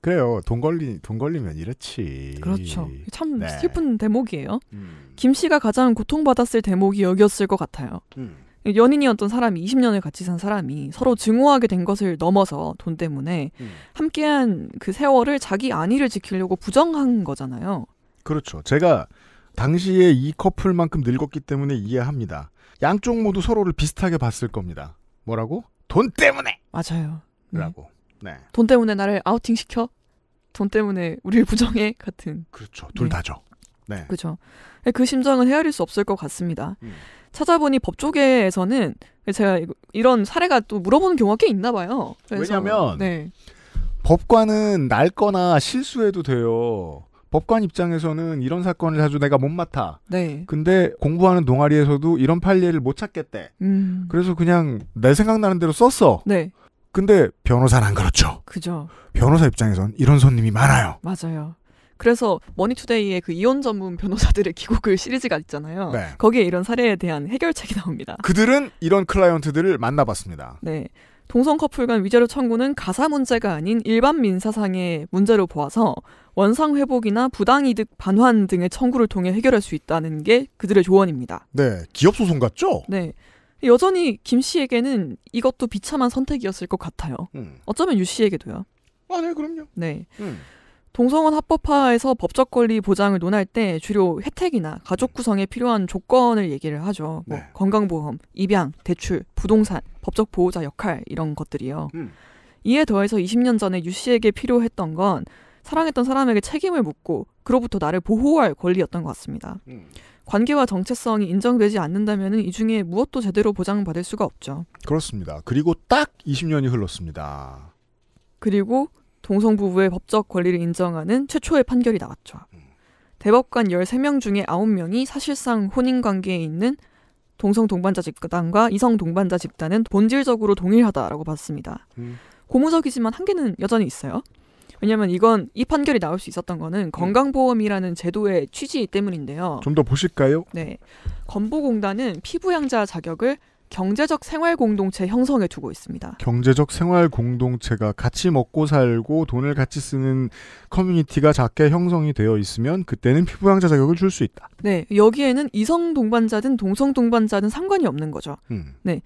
그래요. 돈 걸리 돈 걸리면 이렇지. 그렇죠. 참 네. 슬픈 대목이에요. 음. 김 씨가 가장 고통받았을 대목이 여기였을 것 같아요. 음. 연인이었던 사람이 20년을 같이 산 사람이 서로 증오하게 된 것을 넘어서 돈 때문에 음. 함께한 그 세월을 자기 안위를 지키려고 부정한 거잖아요. 그렇죠. 제가 당시에 이 커플만큼 늙었기 때문에 이해합니다. 양쪽 모두 서로를 비슷하게 봤을 겁니다. 뭐라고? 돈 때문에. 맞아요. 네. 라고. 네. 돈 때문에 나를 아우팅 시켜. 돈 때문에 우리를 부정해 같은. 그렇죠. 둘 네. 다죠. 네. 그렇죠. 그 심정은 헤아릴 수 없을 것 같습니다. 음. 찾아보니 법조계에서는 제가 이런 사례가 또 물어보는 경우가 꽤 있나 봐요. 왜냐면 네. 법관은 낡거나 실수해도 돼요. 법관 입장에서는 이런 사건을 자주 내가 못 맡아. 네. 근데 공부하는 동아리에서도 이런 판례를 못 찾겠대. 음. 그래서 그냥 내 생각나는 대로 썼어. 네. 근데 변호사는 안 그렇죠. 그죠. 변호사 입장에선 이런 손님이 많아요. 맞아요. 그래서 머니투데이의 그 이혼 전문 변호사들의 기곡을 시리즈가 있잖아요. 네. 거기에 이런 사례에 대한 해결책이 나옵니다. 그들은 이런 클라이언트들을 만나봤습니다. 네. 동성 커플 간 위자료 청구는 가사 문제가 아닌 일반 민사상의 문제로 보아서 원상 회복이나 부당이득 반환 등의 청구를 통해 해결할 수 있다는 게 그들의 조언입니다. 네, 기업 소송 같죠? 네. 여전히 김 씨에게는 이것도 비참한 선택이었을 것 같아요. 음. 어쩌면 유 씨에게도요. 아, 네, 그럼요. 네. 음. 동성혼 합법화에서 법적 권리 보장을 논할 때 주로 혜택이나 가족 구성에 필요한 조건을 얘기를 하죠. 뭐 네. 건강보험, 입양, 대출, 부동산, 법적 보호자 역할 이런 것들이요. 음. 이에 더해서 20년 전에 유 씨에게 필요했던 건 사랑했던 사람에게 책임을 묻고 그로부터 나를 보호할 권리였던 것 같습니다. 음. 관계와 정체성이 인정되지 않는다면 이 중에 무엇도 제대로 보장받을 수가 없죠. 그렇습니다. 그리고 딱 20년이 흘렀습니다. 그리고 동성부부의 법적 권리를 인정하는 최초의 판결이 나왔죠. 대법관 13명 중에 9명이 사실상 혼인관계에 있는 동성 동반자 집단과 이성 동반자 집단은 본질적으로 동일하다라고 봤습니다. 음. 고무적이지만 한계는 여전히 있어요. 왜냐하면 이건 이 판결이 나올 수 있었던 거는 음. 건강보험이라는 제도의 취지 때문인데요. 좀 더 보실까요? 네, 건보공단은 피부양자 자격을 경제적 생활 공동체 형성에 두고 있습니다. 경제적 생활 공동체가 같이 먹고 살고 돈을 같이 쓰는 커뮤니티가 작게 형성이 되어 있으면 그때는 피부양자 자격을 줄 수 있다. 네, 여기에는 이성 동반자든 동성 동반자든 상관이 없는 거죠. 음. 네,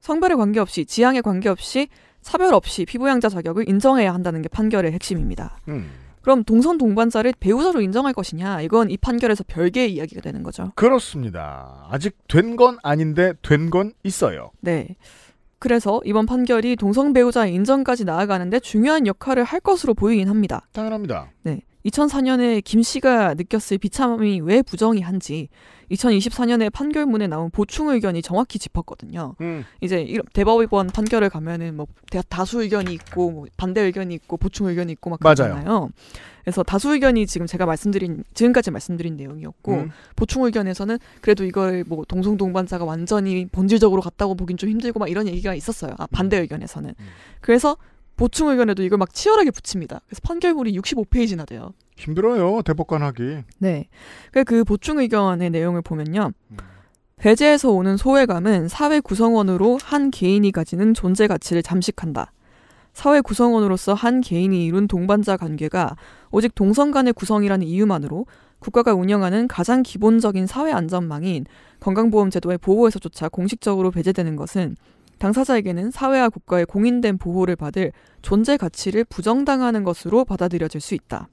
성별에 관계없이 지향에 관계없이 차별 없이 피부양자 자격을 인정해야 한다는 게 판결의 핵심입니다. 음. 그럼 동성 동반자를 배우자로 인정할 것이냐 이건 이 판결에서 별개의 이야기가 되는 거죠. 그렇습니다. 아직 된 건 아닌데 된 건 있어요. 네. 그래서 이번 판결이 동성 배우자 인정까지 나아가는데 중요한 역할을 할 것으로 보이긴 합니다. 당연합니다. 네. 2004년에 김 씨가 느꼈을 비참함이 왜 부정이한지 2024년에 판결문에 나온 보충 의견이 정확히 짚었거든요. 음. 이제 대법원 판결을 가면은 뭐 다수 의견이 있고 뭐 반대 의견이 있고 보충 의견이 있고 막 그러잖아요. 그래서 다수 의견이 지금 제가 말씀드린 지금까지 말씀드린 내용이었고 음. 보충 의견에서는 그래도 이걸 뭐 동성 동반자가 완전히 본질적으로 같다고 보긴 좀 힘들고 막 이런 얘기가 있었어요. 아 반대 음. 의견에서는. 음. 그래서 보충 의견에도 이걸 막 치열하게 붙입니다. 그래서 판결문이 65페이지나 돼요. 힘들어요 대법관 하기. 네. 그러니까 그 보충 의견의 내용을 보면요. 음. 배제에서 오는 소외감은 사회 구성원으로 한 개인이 가지는 존재 가치를 잠식한다. 사회 구성원으로서 한 개인이 이룬 동반자 관계가 오직 동성 간의 구성이라는 이유만으로 국가가 운영하는 가장 기본적인 사회 안전망인 건강보험제도의 보호에서조차 공식적으로 배제되는 것은 당사자에게는 사회와 국가의 공인된 보호를 받을 존재 가치를 부정당하는 것으로 받아들여질 수 있다.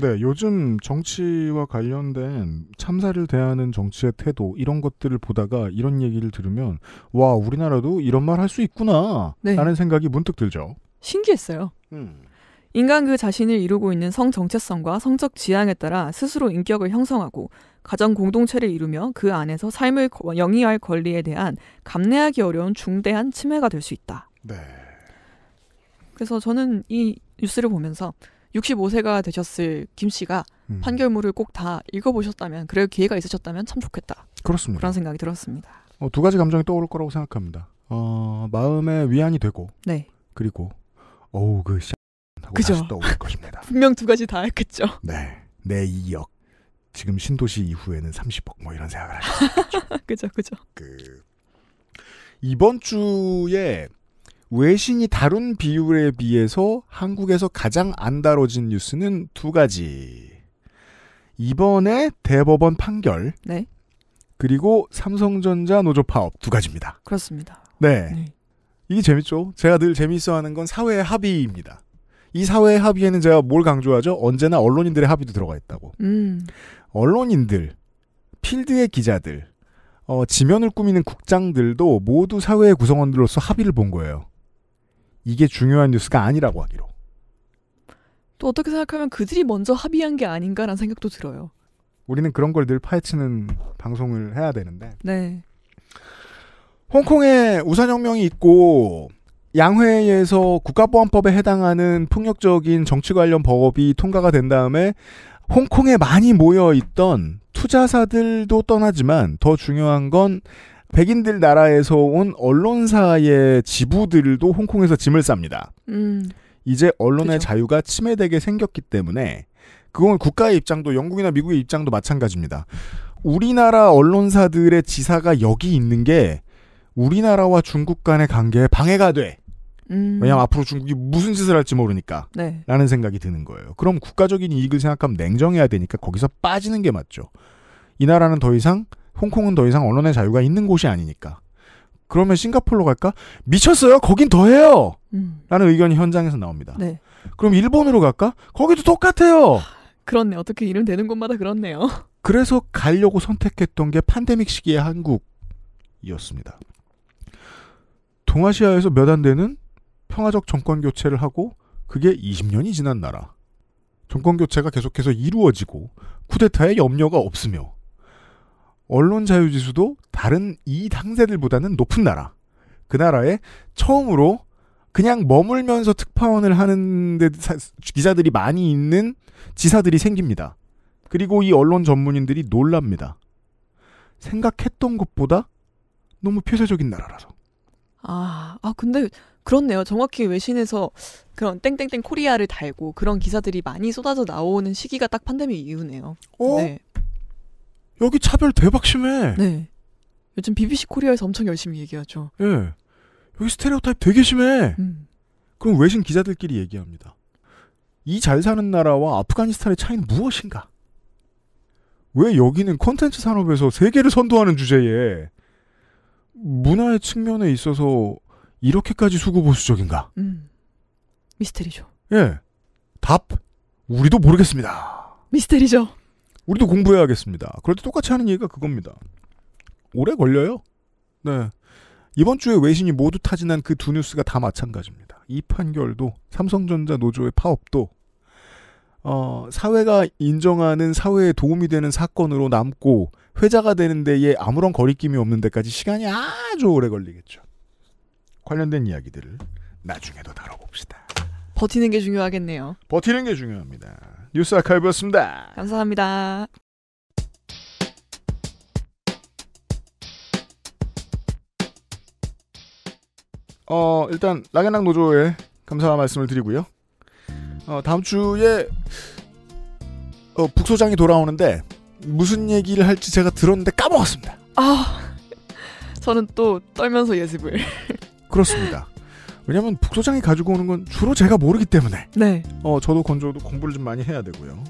네, 요즘 정치와 관련된 참사를 대하는 정치의 태도 이런 것들을 보다가 이런 얘기를 들으면 와 우리나라도 이런 말 할 수 있구나 네. 라는 생각이 문득 들죠. 신기했어요. 음. 인간 그 자신을 이루고 있는 성 정체성과 성적 지향에 따라 스스로 인격을 형성하고 가정 공동체를 이루며 그 안에서 삶을 영위할 권리에 대한 감내하기 어려운 중대한 침해가 될 수 있다. 네. 그래서 저는 이 뉴스를 보면서 65세가 되셨을 김 씨가 음. 판결문을 꼭 다 읽어보셨다면, 그래 기회가 있으셨다면 참 좋겠다. 그렇습니다. 그런 생각이 들었습니다. 어, 두 가지 감정이 떠오를 거라고 생각합니다. 어, 마음의 위안이 되고, 네. 그리고 어우 그 씨. 하고 그죠. 다시 떠오를 것입니다. 분명 두 가지 다 했겠죠. 네, 내 이역. 지금 신도시 이후에는 30억 뭐 이런 생각을 하셨겠죠. 그죠, 그죠. 그 이번 주에 외신이 다룬 비율에 비해서 한국에서 가장 안 다뤄진 뉴스는 두 가지. 이번에 대법원 판결. 네. 그리고 삼성전자 노조 파업 두 가지입니다. 그렇습니다. 네. 네. 이게 재밌죠. 제가 늘 재밌어하는 건 사회의 합의입니다. 이 사회의 합의에는 제가 뭘 강조하죠? 언제나 언론인들의 합의도 들어가 있다고. 음. 언론인들, 필드의 기자들, 어, 지면을 꾸미는 국장들도 모두 사회의 구성원들로서 합의를 본 거예요. 이게 중요한 뉴스가 아니라고 하기로. 또 어떻게 생각하면 그들이 먼저 합의한 게 아닌가라는 생각도 들어요. 우리는 그런 걸 늘 파헤치는 방송을 해야 되는데. 네. 홍콩에 우산혁명이 있고 양회에서 국가보안법에 해당하는 폭력적인 정치 관련 법이 통과가 된 다음에 홍콩에 많이 모여 있던 투자사들도 떠나지만 더 중요한 건 백인들 나라에서 온 언론사의 지부들도 홍콩에서 짐을 쌉니다. 음. 이제 언론의 그죠. 자유가 침해되게 생겼기 때문에 그건 국가의 입장도 영국이나 미국의 입장도 마찬가지입니다. 우리나라 언론사들의 지사가 여기 있는 게 우리나라와 중국 간의 관계에 방해가 돼. 음. 왜냐하면 앞으로 중국이 무슨 짓을 할지 모르니까 네. 라는 생각이 드는 거예요. 그럼 국가적인 이익을 생각하면 냉정해야 되니까 거기서 빠지는 게 맞죠. 이 나라는 더 이상 홍콩은 더 이상 언론의 자유가 있는 곳이 아니니까. 그러면 싱가폴로 갈까? 미쳤어요. 거긴 더 해요. 음. 라는 의견이 현장에서 나옵니다. 네. 그럼 일본으로 갈까? 거기도 똑같아요. 그렇네. 어떻게 이름 되는 곳마다 그렇네요. 그래서 가려고 선택했던 게 판데믹 시기의 한국이었습니다. 동아시아에서 몇 안 되는 평화적 정권 교체를 하고 그게 20년이 지난 나라. 정권 교체가 계속해서 이루어지고 쿠데타에 염려가 없으며 언론 자유 지수도 다른 이 당세들보다는 높은 나라. 그 나라에 처음으로 그냥 머물면서 특파원을 하는데 기자들이 많이 있는 지사들이 생깁니다. 그리고 이 언론 전문인들이 놀랍니다. 생각했던 것보다 너무 폐쇄적인 나라라서. 아, 아 근데 그렇네요. 정확히 외신에서 그런 땡땡땡 코리아를 달고 그런 기사들이 많이 쏟아져 나오는 시기가 딱판데믹 이후네요. 어? 네. 여기 차별 대박 심해. 네. 요즘 BBC 코리아에서 엄청 열심히 얘기하죠. 예. 네. 여기 스테레오타입 되게 심해. 음. 그럼 외신 기자들끼리 얘기합니다. 이 잘 사는 나라와 아프가니스탄의 차이는 무엇인가? 왜 여기는 콘텐츠 산업에서 세계를 선도하는 주제에 문화의 측면에 있어서 이렇게까지 수구보수적인가? 음. 미스테리죠. 예. 답 우리도 모르겠습니다. 미스테리죠. 우리도 공부해야겠습니다. 그런데 똑같이 하는 얘기가 그겁니다. 오래 걸려요. 네. 이번 주에 외신이 모두 타진한 그 두 뉴스가 다 마찬가지입니다. 이 판결도 삼성전자 노조의 파업도 어, 사회가 인정하는 사회에 도움이 되는 사건으로 남고 회자가 되는 데에 아무런 거리낌이 없는 데까지 시간이 아주 오래 걸리겠죠. 관련된 이야기들을 나중에도 다뤄봅시다. 버티는 게 중요하겠네요. 버티는 게 중요합니다. 뉴스 아카이브였습니다. 감사합니다. 어, 일단 락앤락 노조에 감사 말씀을 드리고요. 어, 다음 주에 어, 북소장이 돌아오는데 무슨 얘기를 할지 제가 들었는데 까먹었습니다. 아, 저는 또 떨면서 예습을. 그렇습니다. 왜냐하면 북소장이 가지고 오는 건 주로 제가 모르기 때문에. 네. 어 저도 건조도 공부를 좀 많이 해야 되고요.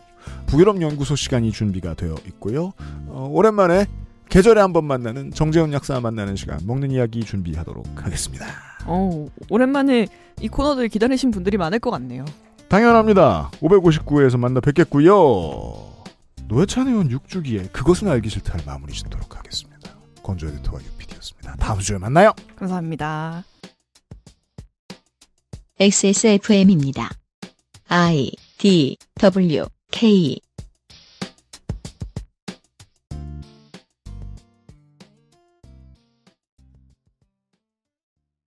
북유럽 연구소 시간이 준비가 되어 있고요. 어, 오랜만에 계절에 한번 만나는 정재훈 약사 만나는 시간 먹는 이야기 준비하도록 하겠습니다. 어 오랜만에 이 코너를 기다리신 분들이 많을 것 같네요. 당연합니다. 559회에서 만나 뵙겠고요. 노회찬 의원 6주기에 그것은 알기 싫다를 마무리 짓도록 하겠습니다. 건조 에디터와 유피디였습니다. 다음 주에 만나요. 감사합니다. XSFM입니다. I D W K